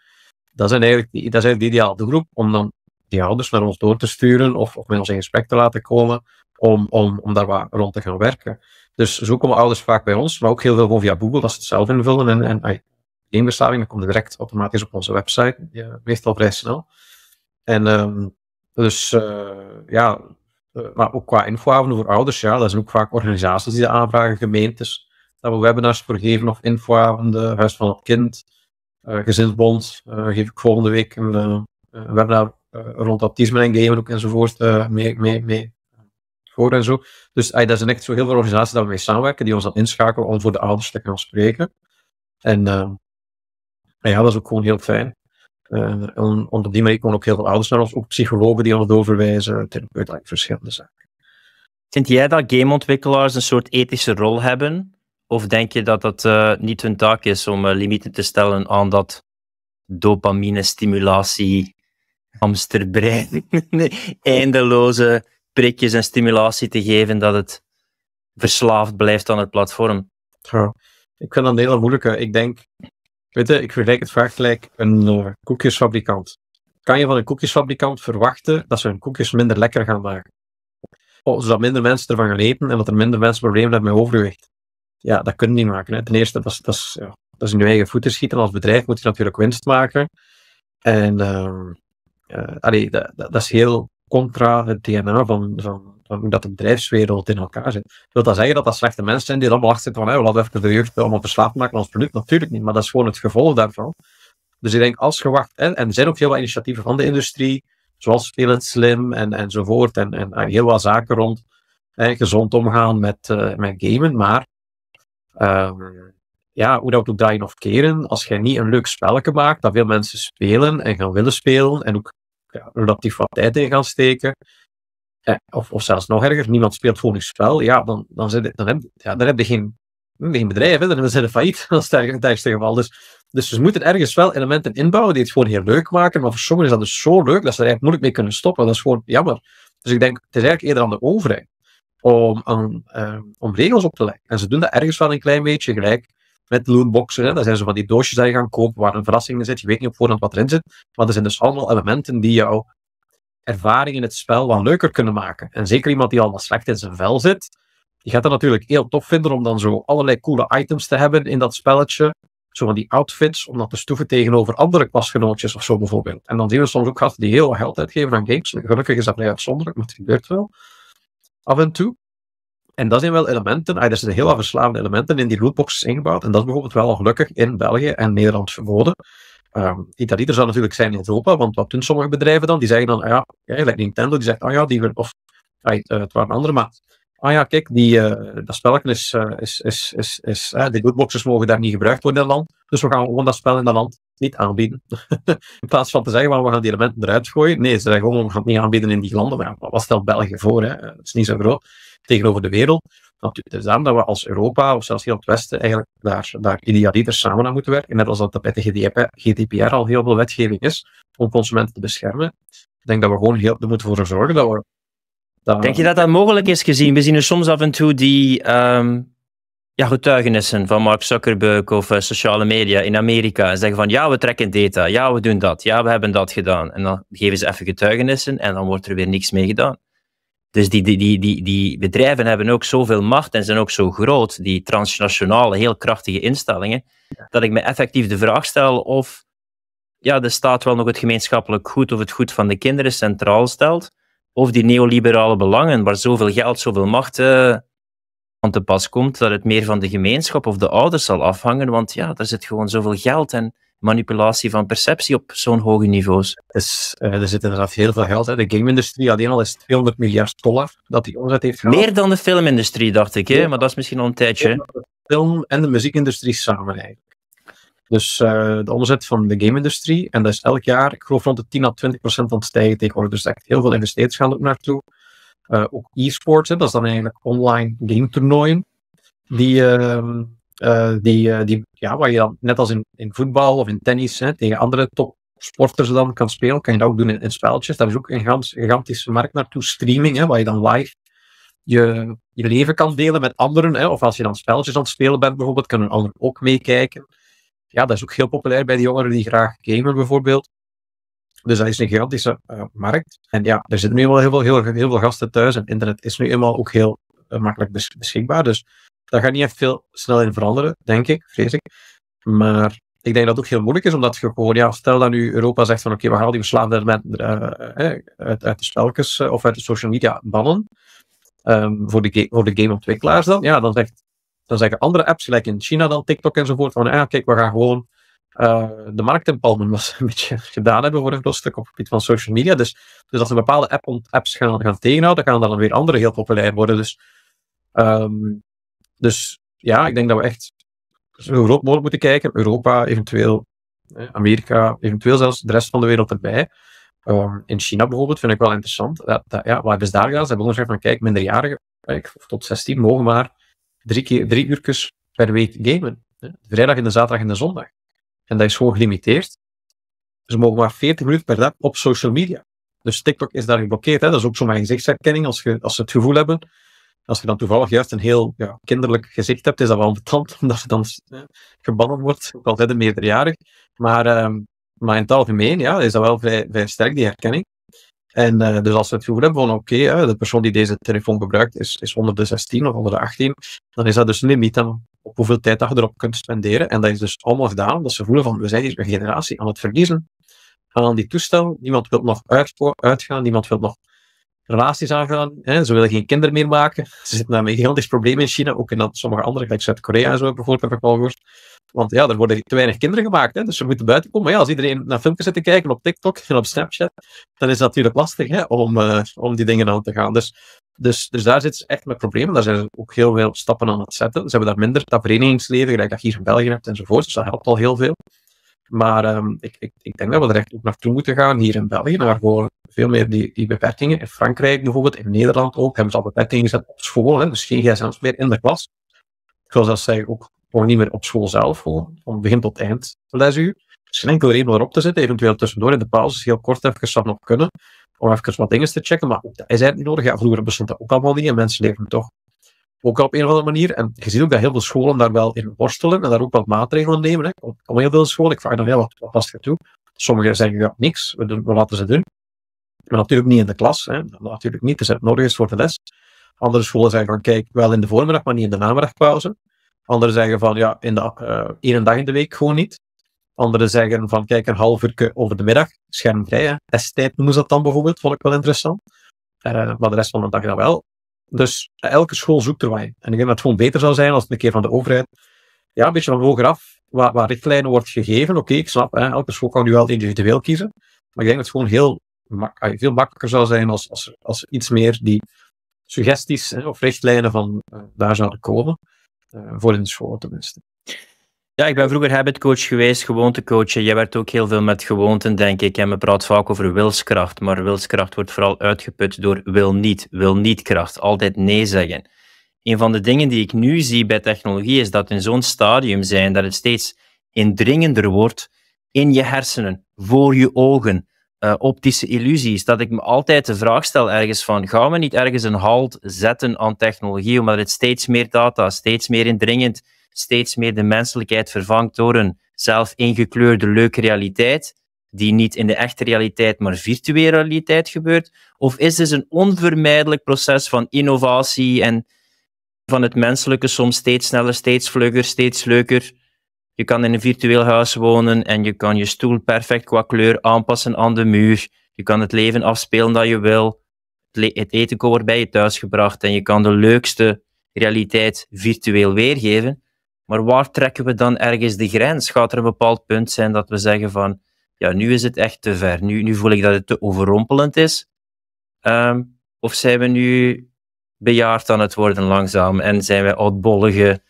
Dat, zijn eigenlijk, dat is eigenlijk de ideale groep om dan die ouders naar ons door te sturen of, of met ons in gesprek te laten komen om, om, om daar wat rond te gaan werken. Dus zo komen ouders vaak bij ons, maar ook heel veel via Google, dat ze het zelf invullen. En, en ay, die komen komt direct automatisch op onze website, ja, eh, meestal vrij snel. En ehm, dus eh, ja, eh, maar ook qua infoavonden voor ouders, ja, dat zijn ook vaak organisaties die dat aanvragen, gemeentes, dat we webinars voor geven of infoavonden, Huis van het Kind, uh, Gezinsbond, geef ik volgende week een, een webinar eh, rond autisme en gamen ook enzovoort eh, mee, mee, mee voor en zo. Dus ay, dat zijn echt zo heel veel organisaties waar we mee samenwerken, die ons dan inschakelen om voor de ouders te gaan spreken. En eh, ja, dat is ook gewoon heel fijn. Uh, op die manier komen ook heel veel ouders naar ons, ook psychologen die ons doorverwijzen, therapeuten, verschillende zaken. Vind jij dat gameontwikkelaars een soort ethische rol hebben? Of denk je dat dat niet hun taak is om limieten te stellen aan dat dopamine-stimulatie hamsterbrein eindeloze prikjes en stimulatie te geven dat het verslaafd blijft aan het platform. Ja. Ik vind dat een hele moeilijke. Ik denk, weet je, ik vergelijk het vaak gelijk een eh, koekjesfabrikant. Kan je van een koekjesfabrikant verwachten dat ze hun koekjes minder lekker gaan maken? Oh, zodat minder mensen ervan gaan eten en dat er minder mensen problemen hebben met overgewicht. Ja, dat kunnen niet maken. Hè. Ten eerste, dat is, dat, is, ja, dat is in je eigen voeten schieten. Als bedrijf moet je natuurlijk winst maken. En ehm, uh, dat, dat, is heel contra het DNA van, van, van hoe dat de bedrijfswereld in elkaar zit. Wil dat zeggen dat dat slechte mensen zijn die dan allemaal achter zitten van hey, we laten even de jeugd allemaal verslaafd maken ons product? Natuurlijk niet, maar dat is gewoon het gevolg daarvan. Dus ik denk, als gewacht, en, en er zijn ook heel wat initiatieven van de industrie, zoals Spelend Slim en, enzovoort, en, en, heel wat zaken rond gezond omgaan met, uh, met gamen, maar ehm, ja, hoe dat ook draaien of keren, als je niet een leuk spelletje maakt dat veel mensen spelen en gaan willen spelen en ook ja, relatief wat tijd in gaan steken. Eh, of, of zelfs nog erger, niemand speelt volgens spel. Ja, dan, dan, zit, dan, heb, ja, dan heb je geen, geen bedrijf, dan zijn ze failliet. Dat is het ergste geval. Dus, dus ze moeten ergens wel elementen inbouwen die het gewoon heel leuk maken. Maar voor sommigen is dat dus zo leuk dat ze er eigenlijk moeilijk mee kunnen stoppen. Dat is gewoon jammer. Dus ik denk, het is eigenlijk eerder aan de overheid om, om eh, regels op te leggen. En ze doen dat ergens wel een klein beetje gelijk met loonboxen, Hè. Daar zijn zo van die doosjes die je gaan kopen waar een verrassing in zit. Je weet niet op voorhand wat erin zit. Maar er zijn dus allemaal elementen die jouw ervaring in het spel wat leuker kunnen maken. En zeker iemand die al wat slecht in zijn vel zit, die gaat het natuurlijk heel tof vinden om dan zo allerlei coole items te hebben in dat spelletje. Zo van die outfits, om dat te stoeven tegenover andere klasgenootjes of zo bijvoorbeeld. En dan zien we soms ook gasten die heel wat geld uitgeven aan games. Gelukkig is dat vrij uitzonderlijk, maar het gebeurt wel. Af en toe. En dat zijn wel elementen, er zijn heel wat verslavende elementen in die lootboxes ingebouwd. En dat is bijvoorbeeld wel gelukkig in België en Nederland verboden. Um, niet dat zal natuurlijk zijn in Europa, want wat doen sommige bedrijven dan? Die zeggen dan, ja, eigenlijk Nintendo, die zegt, ah ja, die, of uh, het waren andere, maar ah ja, kijk, die, dat spelletje is, is, is, is, is die lootboxes mogen daar niet gebruikt worden in dat land. Dus we gaan gewoon dat spel in dat land niet aanbieden. in plaats van te zeggen, maar we gaan die elementen eruit gooien. Nee, ze zeggen gewoon, oh, we gaan het niet aanbieden in die landen. Maar wat stelt België voor? Hè? Eh, dat is niet zo groot tegenover de wereld. Dus daarom dat we als Europa, of zelfs heel het Westen, eigenlijk daar, daar idealiter samen aan moeten werken. Net als dat bij de GDPR al heel veel wetgeving is om consumenten te beschermen. Ik denk dat we gewoon heel, er moeten voor zorgen dat we... Denk je dat dat mogelijk is gezien? We zien er soms af en toe die... Ehm, ja, getuigenissen van Mark Zuckerberg of eh, sociale media in Amerika en zeggen van ja, we trekken data, ja, we doen dat, ja, we hebben dat gedaan. En dan geven ze even getuigenissen en dan wordt er weer niks mee gedaan. Dus die, die, die, die, die bedrijven hebben ook zoveel macht en zijn ook zo groot, die transnationale, heel krachtige instellingen, dat ik me effectief de vraag stel of ja, de staat wel nog het gemeenschappelijk goed of het goed van de kinderen centraal stelt, of die neoliberale belangen waar zoveel geld, zoveel macht... Eh, want te pas komt, dat het meer van de gemeenschap of de ouders zal afhangen. Want ja, daar zit gewoon zoveel geld en manipulatie van perceptie op zo'n hoge niveaus. Dus, uh, er zit inderdaad heel veel geld. Hè. De game-industrie alleen al is 200 miljard dollar dat die omzet heeft gehad. Meer dan de filmindustrie, dacht ik, hè? maar dat is misschien al een tijdje. de film- en de muziekindustrie samen eigenlijk. Dus eh, de omzet van de game en dat is elk jaar, ik geloof rond de 10 à 20 procent van het stijgen tegenwoordig. Dus echt heel veel investeerders gaan er naartoe. Eh, ook e-sports, dat is dan eigenlijk online game toernooien. Die, ehm, eh, die, eh, die, ja, waar je dan net als in, in voetbal of in tennis hè, tegen andere topsporters dan kan spelen, kan je dat ook doen in, spelletjes. Daar is ook een gans, gigantische markt naartoe, streaming, hè, waar je dan live je, je leven kan delen met anderen. Hè, of als je dan spelletjes aan het spelen bent bijvoorbeeld, kunnen anderen ook meekijken. Ja, dat is ook heel populair bij de jongeren die graag gamen bijvoorbeeld. Dus dat is een gigantische eh, markt. En ja, er zitten nu wel heel veel, heel, veel gasten thuis. En internet is nu eenmaal ook heel eh, makkelijk beschikbaar. Dus daar gaat niet echt veel snel in veranderen, denk ik, vrees ik. Maar ik denk dat het ook heel moeilijk is, omdat je gewoon, ja, stel dat nu Europa zegt van oké, we gaan al die verslaafde mensen eh, uit, de spelletjes of uit de social media bannen. Ehm, voor, de de gameontwikkelaars dan. Ja, dan, zegt, dan zeggen andere apps, gelijk in China dan, TikTok enzovoort, van ja, ah, kijk, we gaan gewoon eh, de markt in Palmen was een beetje gedaan hebben voor een stuk op het gebied van social media. Dus, dus als er bepaalde app apps gaan, gaan tegenhouden, gaan dan weer andere heel populair worden. Dus, ehm, dus ja, ik denk dat we echt zo groot mogelijk moeten kijken. Europa, eventueel Amerika, eventueel zelfs de rest van de wereld erbij. Ehm, in China bijvoorbeeld vind ik wel interessant. Dat, ja, wat hebben ze daar gedaan? Ze hebben onderzocht van, kijk, minderjarigen eh, tot 16 mogen maar drie, uur per week gamen. Hè? Vrijdag en de zaterdag en de zondag. En dat is gewoon gelimiteerd. Ze dus mogen maar 40 minuten per dag op social media. Dus TikTok is daar geblokkeerd. Hè? Dat is ook zomaar gezichtsherkenning. Als, je, als ze het gevoel hebben, als je dan toevallig juist een heel ja, kinderlijk gezicht hebt, is dat wel betant, omdat je dan gebannen wordt. Ook al een meerderjarig. Maar, ehm, maar in het algemeen ja, is dat wel vrij, sterk, die herkenning. En eh, dus als we het gevoel hebben van oké, de persoon die deze telefoon gebruikt is, onder de 16 of onder de 18, dan is dat dus een limiet. Dan hoeveel tijd dat je erop kunt spenderen. En dat is dus allemaal gedaan dat ze voelen van, we zijn een generatie aan het verliezen aan die toestel. Niemand wil nog uitgaan, niemand wil nog relaties aangaan. Hè. Ze willen geen kinderen meer maken. Ze zitten daar met een gigantisch probleem in China, ook in dat sommige andere, gelijk Zuid-Korea en zo bijvoorbeeld, heb ik al gehoord. Want ja, er worden te weinig kinderen gemaakt, hè, dus ze moeten buiten komen. Maar ja, als iedereen naar filmpjes zit te kijken op TikTok en op Snapchat, dan is dat natuurlijk lastig hè, om, eh, om die dingen aan te gaan. Dus dus, dus daar zit echt mijn probleem. Daar zijn ook heel veel stappen aan het zetten. Ze hebben daar minder dat verenigingsleven, gelijk dat je hier in België hebt enzovoort. Dus dat helpt al heel veel. Maar ehm, ik, ik, ik, denk dat we er echt ook naartoe moeten gaan hier in België, naar veel meer die, die beperkingen. In Frankrijk bijvoorbeeld, in Nederland ook, hebben ze al beperkingen gezet op school. Hè? Dus geen gsm's meer in de klas. zoals wil zelfs zeggen, ook gewoon niet meer op school zelf, gewoon van begin tot eind lesuur. Dus geen enkele reden om erop te zitten, eventueel tussendoor in de pauzes heel kort even zou nog kunnen om even wat dingen te checken. Maar dat is eigenlijk niet nodig. Ja, vroeger bestond dat ook allemaal niet en mensen leven toch ook op een of andere manier. En je ziet ook dat heel veel scholen daar wel in worstelen en daar ook wat maatregelen nemen. Hè. Om, heel veel scholen, ik vraag dan heel wat lastig toe. Sommigen zeggen ja, niks, we, laten ze doen. Maar natuurlijk niet in de klas. Hè. Natuurlijk niet, dus het nodig is voor de les. Andere scholen zeggen van kijk, wel in de voormiddag, maar niet in de namiddagpauze. Anderen zeggen van ja, in de, eh, één dag in de week gewoon niet. Anderen zeggen van kijk, een half uur over de middag, schermvrij. Testtijd noemen ze dat dan bijvoorbeeld, vond ik wel interessant. Eh, maar de rest van de dag dan wel. Dus eh, elke school zoekt er wat En ik denk dat het gewoon beter zou zijn als het een keer van de overheid, ja, een beetje van hoger af, waar, richtlijnen wordt gegeven. Oké, ik snap, hè, elke school kan nu wel individueel kiezen. Maar ik denk dat het gewoon heel ah, veel makkelijker zou zijn als, als, als iets meer die suggesties hè, of richtlijnen van eh, daar zouden komen. voor in de school tenminste. Ja, ik ben vroeger habitcoach geweest, gewoontecoach. Je werkt ook heel veel met gewoonten, denk ik. En we praten vaak over wilskracht, maar wilskracht wordt vooral uitgeput door wil niet, wil niet kracht, altijd nee zeggen. Een van de dingen die ik nu zie bij technologie is dat in zo'n stadium zijn dat het steeds indringender wordt in je hersenen, voor je ogen, eh, optische illusies. Dat ik me altijd de vraag stel ergens van, gaan we niet ergens een halt zetten aan technologie, omdat het steeds meer data, steeds meer indringend steeds meer de menselijkheid vervangt door een zelf ingekleurde leuke realiteit, die niet in de echte realiteit, maar virtuele realiteit gebeurt? Of is dit een onvermijdelijk proces van innovatie en van het menselijke soms steeds sneller, steeds vlugger, steeds leuker? Je kan in een virtueel huis wonen en je kan je stoel perfect qua kleur aanpassen aan de muur. Je kan het leven afspelen dat je wil. Het eten wordt bij je thuis gebracht en je kan de leukste realiteit virtueel weergeven. Maar waar trekken we dan ergens de grens? Gaat er een bepaald punt zijn dat we zeggen van, ja, nu is het echt te ver. Nu, nu voel ik dat het te overrompelend is. Ehm, of zijn we nu bejaard aan het worden langzaam en zijn we oudbollige?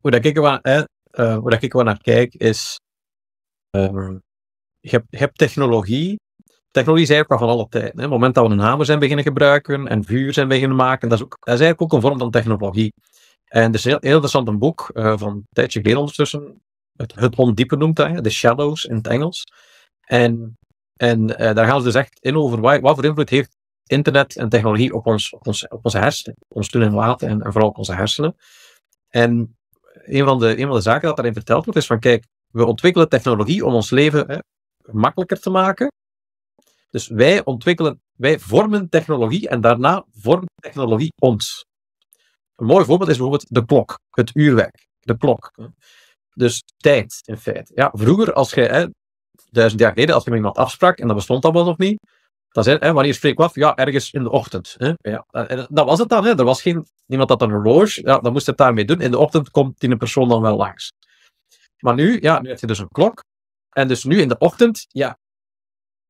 Hoe ik er wel, hè, eh, hoe ik wel naar kijk is, ehm, je, hebt, technologie. Technologie is eigenlijk van alle tijd. Hè. Op het moment dat we een hamer zijn beginnen gebruiken en vuur zijn beginnen maken, dat is, ook, dat is eigenlijk ook een vorm van technologie. En er is heel, heel interessant een boek eh, van een tijdje geleden ondertussen. Het, het ondiepe noemt hij, The Shallows in het Engels. En, en eh, daar gaan ze dus echt in over wat voor invloed heeft internet en technologie op, ons, op, ons, op onze hersenen, ons doen en laten en, en, vooral op onze hersenen. En een van, de, een van de zaken dat daarin verteld wordt is van kijk, we ontwikkelen technologie om ons leven hè, makkelijker te maken. Dus wij ontwikkelen, wij vormen technologie en daarna vormt technologie ons. Een mooi voorbeeld is bijvoorbeeld de klok, het uurwerk, de klok. Dus tijd, in feite. Ja, vroeger, als je, hè, duizend jaar geleden, als je met iemand afsprak, en dat bestond wel nog niet, dan zei hè, wanneer spreek ik af? Ja, ergens in de ochtend. Hè? Ja. En dat was het dan. Hè? Er was geen, niemand had een horloge, ja, dan moest het daarmee doen. In de ochtend komt die persoon dan wel langs. Maar nu, ja, nu heb je dus een klok. En dus nu in de ochtend, ja.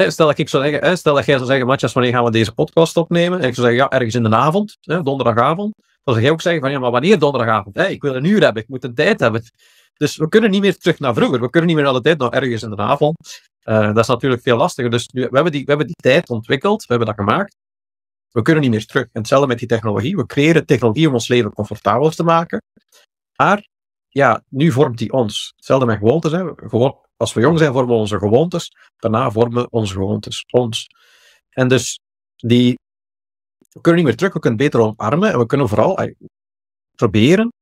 Stel dat, ik zou zeggen, stel dat jij zou zeggen, Matjas, wanneer gaan we deze podcast opnemen? En ik zou zeggen, ja, ergens in de avond, hè, donderdagavond zoals jij ook zeggen van ja, maar wanneer donderdagavond? Hey, Ik wil een uur hebben, ik moet een tijd hebben. Dus we kunnen niet meer terug naar vroeger. We kunnen niet meer alle tijd nog ergens in de avond. Eh, dat is natuurlijk veel lastiger. Dus nu, we, hebben die, we hebben die tijd ontwikkeld, we hebben dat gemaakt. We kunnen niet meer terug. En hetzelfde met die technologie. We creëren technologie om ons leven comfortabeler te maken. Maar ja, nu vormt die ons. Hetzelfde met gewoontes. Hè. Gewoon, als we jong zijn, vormen we onze gewoontes. Daarna vormen onze gewoontes ons. En dus die we kunnen niet meer terug, we kunnen beter omarmen en we kunnen vooral proberen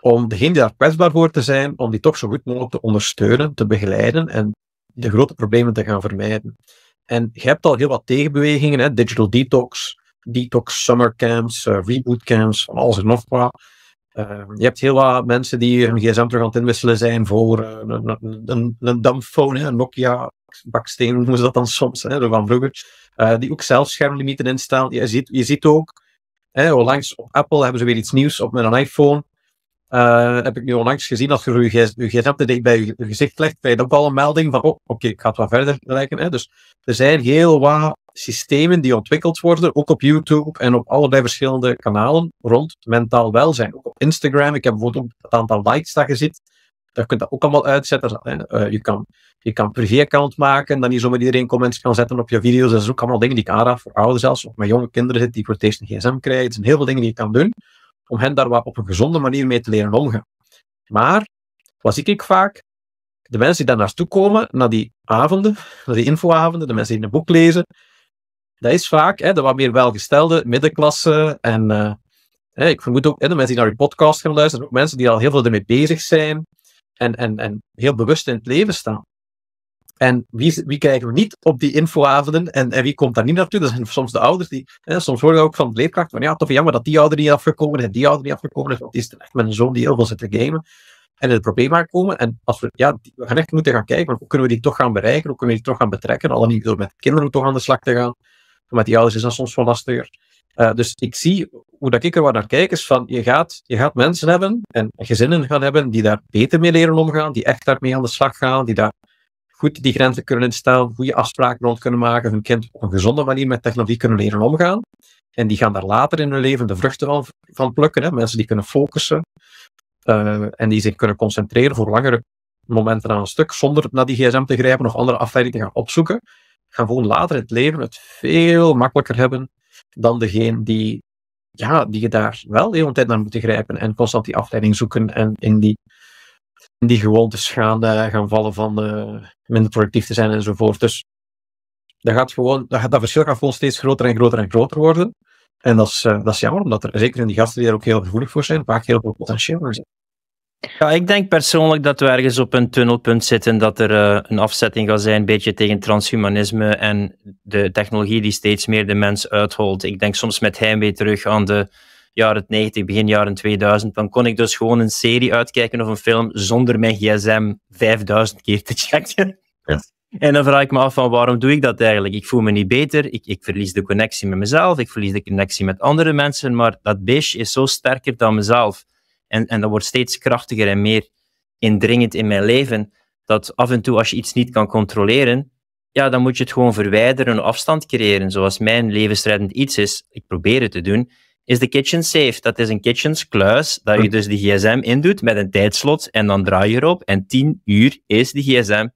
om degene die daar kwetsbaar voor te zijn, om die toch zo goed mogelijk te ondersteunen, te begeleiden en de grote problemen te gaan vermijden. En je hebt al heel wat tegenbewegingen, hè? digital detox, detox summercamps, uh, eh, rebootcamps, van alles en nog wat. Eh, je hebt heel wat mensen die hun gsm terug aan het inwisselen zijn voor eh, een, een, een dumbphone, een Nokia baksteen noemen ze dat dan soms, hè, van vroeger, eh, die ook zelf schermlimieten instelt. Je ziet, je ziet ook, hè, onlangs op Apple hebben ze weer iets nieuws op met een iPhone. Eh, heb ik nu onlangs gezien dat je je gsm te dicht bij je gezicht legt, krijg je ook al een melding van, oh, oké, ik ga het wat verder lijken. Hè. Dus er zijn heel wat systemen die ontwikkeld worden, ook op YouTube en op allerlei verschillende kanalen rond mentaal welzijn. Ook op Instagram, ik heb bijvoorbeeld ook het aantal likes dat je ziet je kunt dat ook allemaal uitzetten. Eh, je kan, je kan privé-account maken, dan niet zomaar iedereen comments kan zetten op je video's. Dat is ook allemaal dingen die ik aanraad voor ouders zelfs, of met jonge kinderen zitten die voor het eerst gsm krijgen. Er zijn heel veel dingen die je kan doen om hen daar op een gezonde manier mee te leren omgaan. Maar, wat zie ik vaak? De mensen die daar naartoe komen, naar die avonden, naar die infoavonden, de mensen die een boek lezen, dat is vaak hè, de wat meer welgestelde middenklasse en... Eh, ik vermoed ook de mensen die naar je podcast gaan luisteren, ook mensen die al heel veel ermee bezig zijn, en, en, en heel bewust in het leven staan. En wie, wie kijken we niet op die infoavonden en, en wie komt daar niet naartoe? Dat zijn soms de ouders die, hè, soms hoor je ook van de leerkracht van ja, toch jammer dat die ouder niet afgekomen is en die ouder niet afgekomen is, want die is echt met een zoon die heel veel zit te gamen en in het probleem aankomen. En als we, ja, we gaan echt moeten gaan kijken, hoe kunnen we die toch gaan bereiken, hoe kunnen we die toch gaan betrekken, al niet door met kinderen toch aan de slag te gaan. Maar met die ouders is dat soms wel lastiger. Eh, dus ik zie hoe dat ik er wat naar kijk, is van je gaat, je gaat mensen hebben en gezinnen gaan hebben die daar beter mee leren omgaan, die echt daarmee aan de slag gaan, die daar goed die grenzen kunnen instellen, goede afspraken rond kunnen maken, hun kind op een gezonde manier met technologie kunnen leren omgaan. En die gaan daar later in hun leven de vruchten van, van plukken. Hè? Mensen die kunnen focussen eh, en die zich kunnen concentreren voor langere momenten aan een stuk, zonder naar die gsm te grijpen of andere afleidingen te gaan opzoeken, gaan gewoon later in het leven het veel makkelijker hebben dan degene die, ja, die je daar wel de hele tijd naar moet grijpen en constant die afleiding zoeken en in die, in die gewoontes gaan, eh, gaan vallen van eh, minder productief te zijn enzovoort. Dus dat, gaat gewoon, dat, dat verschil gaat gewoon steeds groter en groter en groter worden. En dat is, eh, dat is jammer, omdat er zeker in die gasten die er ook heel gevoelig voor zijn, vaak heel veel potentieel voor ja, ik denk persoonlijk dat we ergens op een tunnelpunt zitten dat er eh, een afzetting gaat zijn, een beetje tegen transhumanisme en de technologie die steeds meer de mens uitholt. Ik denk soms met heimwee terug aan de jaren 90, begin jaren 2000. Dan kon ik dus gewoon een serie uitkijken of een film zonder mijn gsm 5000 keer te checken. En dan vraag ik me af van waarom doe ik dat eigenlijk? Ik voel me niet beter, ik, ik verlies de connectie met mezelf, ik verlies de connectie met andere mensen, maar dat beestje is zo sterker dan mezelf. En, en dat wordt steeds krachtiger en meer indringend in mijn leven. Dat af en toe, als je iets niet kan controleren, ja, dan moet je het gewoon verwijderen, afstand creëren. Zoals mijn levensreddend iets is, ik probeer het te doen, is de kitchen safe. Dat is een kitchens kluis, dat je dus de gsm doet met een tijdslot en dan draai je erop en tien uur is die gsm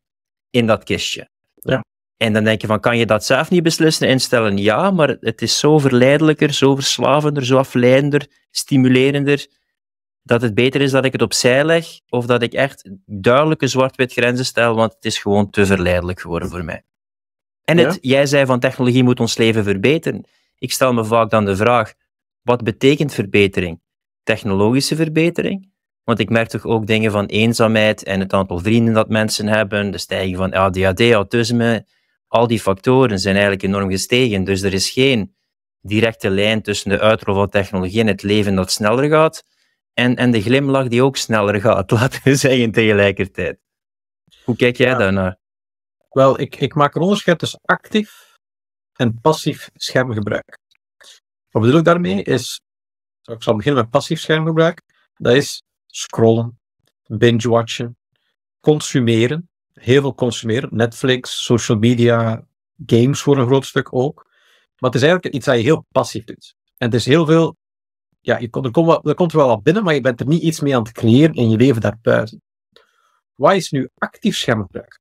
in dat kistje. Ja. En dan denk je van, kan je dat zelf niet beslissen instellen? Ja, maar het is zo verleidelijker, zo verslavender, zo afleidender, stimulerender dat het beter is dat ik het opzij leg of dat ik echt duidelijke zwart-wit grenzen stel, want het is gewoon te verleidelijk geworden voor mij. En het, jij zei van technologie moet ons leven verbeteren. Ik stel me vaak dan de vraag, wat betekent verbetering? Technologische verbetering? Want ik merk toch ook dingen van eenzaamheid en het aantal vrienden dat mensen hebben, de stijging van ADHD, autisme, al die factoren zijn eigenlijk enorm gestegen. Dus er is geen directe lijn tussen de uitrol van technologie en het leven dat sneller gaat en, en de glimlach die ook sneller gaat, laten we zeggen tegelijkertijd. Hoe kijk jij daarnaar? Wel, ik, ik maak een onderscheid tussen actief en passief schermgebruik. Wat bedoel ik daarmee is, ik zal beginnen met passief schermgebruik. Dat is scrollen, binge-watchen, consumeren. Heel veel consumeren. Netflix, social media, games voor een groot stuk ook. Maar het is eigenlijk iets dat je heel passief doet. En het is heel veel ja, je, er, komt wel, er komt wel wat binnen, maar je bent er niet iets mee aan het creëren in je leven daarbuiten. Wat is nu actief schermgebruik?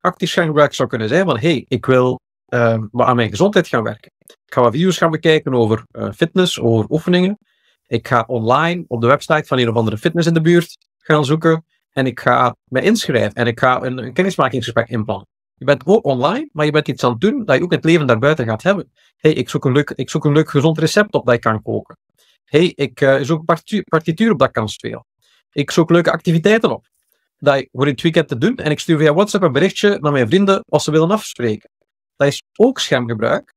Actief schermgebruik zou kunnen zijn van, hey, ik wil ehm, aan mijn gezondheid gaan werken. Ik ga wat video's gaan bekijken over eh, fitness, over oefeningen. Ik ga online op de website van een of andere fitness in de buurt gaan zoeken. En ik ga me inschrijven en ik ga een, kennismakingsgesprek inplannen. Je bent ook online, maar je bent iets aan het doen dat je ook het leven daarbuiten gaat hebben. hey, ik, zoek een leuk, ik zoek een leuk gezond recept op dat ik kan koken hey, ik uh, zoek partituur op dat ik kan spelen. Ik zoek leuke activiteiten op. Dat ik voor dit weekend te doen. En ik stuur via WhatsApp een berichtje naar mijn vrienden als ze willen afspreken. Dat is ook schermgebruik.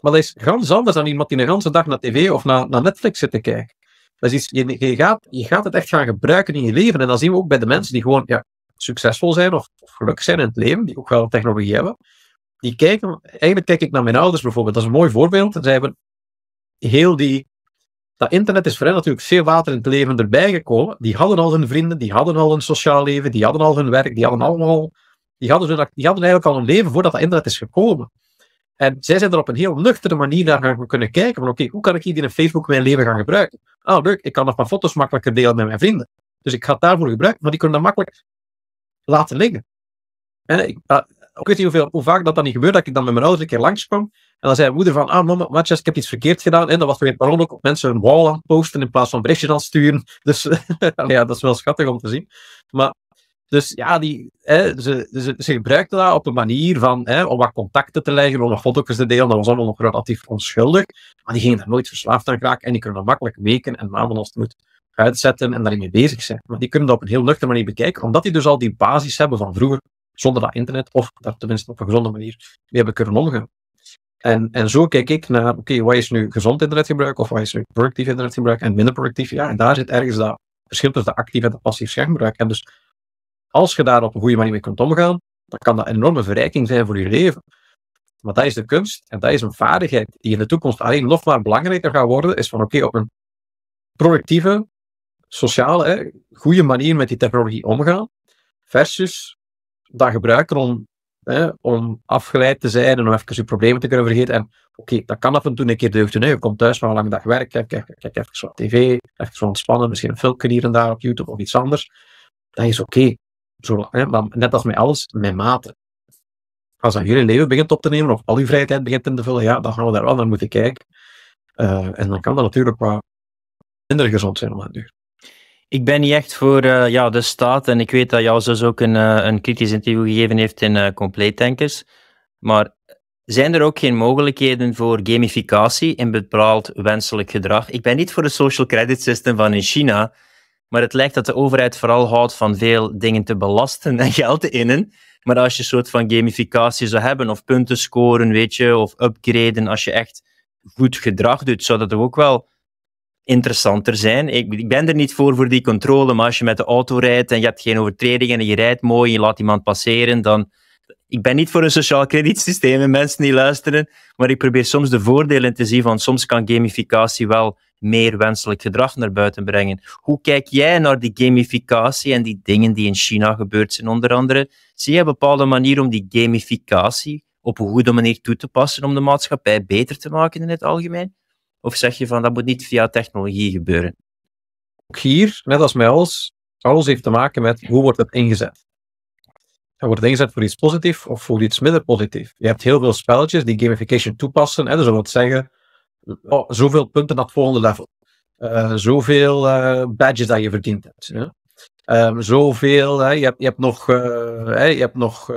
Maar dat is gans anders dan iemand die een hele dag naar tv of naar, naar Netflix zit te kijken. Dat is iets, je, je, gaat, je gaat het echt gaan gebruiken in je leven. En dat zien we ook bij de mensen die gewoon ja, succesvol zijn of, gelukkig zijn in het leven, die ook wel technologie hebben. Die kijken, eigenlijk kijk ik naar mijn ouders bijvoorbeeld, dat is een mooi voorbeeld. Zij hebben heel die dat internet is hen natuurlijk veel water in het leven erbij gekomen. Die hadden al hun vrienden, die hadden al hun sociaal leven, die hadden al hun werk, die hadden allemaal... Die hadden, hun, die hadden eigenlijk al een leven voordat dat internet is gekomen. En zij zijn er op een heel nuchtere manier naar gaan kunnen kijken. Van oké, hoe kan ik hier in Facebook mijn leven gaan gebruiken? Ah, leuk, ik kan nog mijn foto's makkelijker delen met mijn vrienden. Dus ik ga het daarvoor gebruiken, maar die kunnen dat makkelijk laten liggen. En ik, ah, ik weet niet hoe vaak dat dan niet gebeurt, dat ik dan met mijn ouders een keer kwam En dan zei mijn moeder van, ah mama, matjes, ik heb iets verkeerd gedaan. En dan was weer het ook op mensen een wall aan posten in plaats van berichtjes aan sturen. Dus ja, dat is wel schattig om te zien. Maar dus ja, die, hè, ze, ze, ze gebruikten dat op een manier van, hè, om wat contacten te leggen, om nog foto's te delen. Dat was allemaal nog relatief onschuldig. Maar die gingen daar nooit verslaafd aan raken en die kunnen makkelijk weken en maanden als het moet uitzetten en daarmee bezig zijn. Maar die kunnen dat op een heel luchtige manier bekijken, omdat die dus al die basis hebben van vroeger zonder dat internet, of daar tenminste op een gezonde manier mee hebben kunnen omgaan. En, en zo kijk ik naar, oké, wat is nu gezond internetgebruik of wat is nu productief internetgebruik en minder productief? Ja, en daar zit ergens dat verschil tussen de actieve en de passief schermgebruik. En dus als je daar op een goede manier mee kunt omgaan, dan kan dat een enorme verrijking zijn voor je leven. Maar dat is de kunst en dat is een vaardigheid die in de toekomst alleen nog maar belangrijker gaat worden, is van oké, op een productieve, sociale, goede manier met die technologie omgaan, versus dat gebruiken om, hè, om afgeleid te zijn en om even je problemen te kunnen vergeten. En oké, dat kan af en toe een keer deugden. te Hè. Je komt thuis van een lange dag werk, kijk, kijk, kijk even op tv, even ontspannen, misschien een filmpje hier en daar op YouTube of iets anders. Dat is oké. maar net als met alles, met mate. Als dat jullie leven begint op te nemen of al je vrije tijd begint in te vullen, ja, dan gaan we daar wel naar moeten kijken. Eh, en dan kan dat natuurlijk wat minder gezond zijn om aan het duur. Ik ben niet echt voor eh, ja, de staat en ik weet dat jouw zus ook een, eh, een kritisch interview gegeven heeft in uh, Tankers. Maar zijn er ook geen mogelijkheden voor gamificatie in bepaald wenselijk gedrag? Ik ben niet voor het social credit system van in China, maar het lijkt dat de overheid vooral houdt van veel dingen te belasten en geld te innen. Maar als je een soort van gamificatie zou hebben, of punten scoren, weet je, of upgraden, als je echt goed gedrag doet, zou dat ook wel interessanter zijn. Ik, ik, ben er niet voor voor die controle, maar als je met de auto rijdt en je hebt geen overtredingen en je rijdt mooi, je laat iemand passeren, dan... Ik ben niet voor een sociaal kredietsysteem en mensen die luisteren, maar ik probeer soms de voordelen te zien van soms kan gamificatie wel meer wenselijk gedrag naar buiten brengen. Hoe kijk jij naar die gamificatie en die dingen die in China gebeurd zijn, onder andere? Zie je een bepaalde manier om die gamificatie op een goede manier toe te passen om de maatschappij beter te maken in het algemeen? Of zeg je van dat moet niet via technologie gebeuren? Ook hier, net als met alles, alles heeft te maken met hoe wordt het ingezet. Dat wordt het ingezet voor iets positiefs of voor iets minder positiefs? Je hebt heel veel spelletjes die gamification toepassen. Hè, dus dat wil zeggen, oh, zoveel punten naar het volgende level. Uh, zoveel eh, badges dat je verdiend hebt. Hè? Ehm, zoveel, hè, je, hebt, je hebt nog, eh, hè, je hebt nog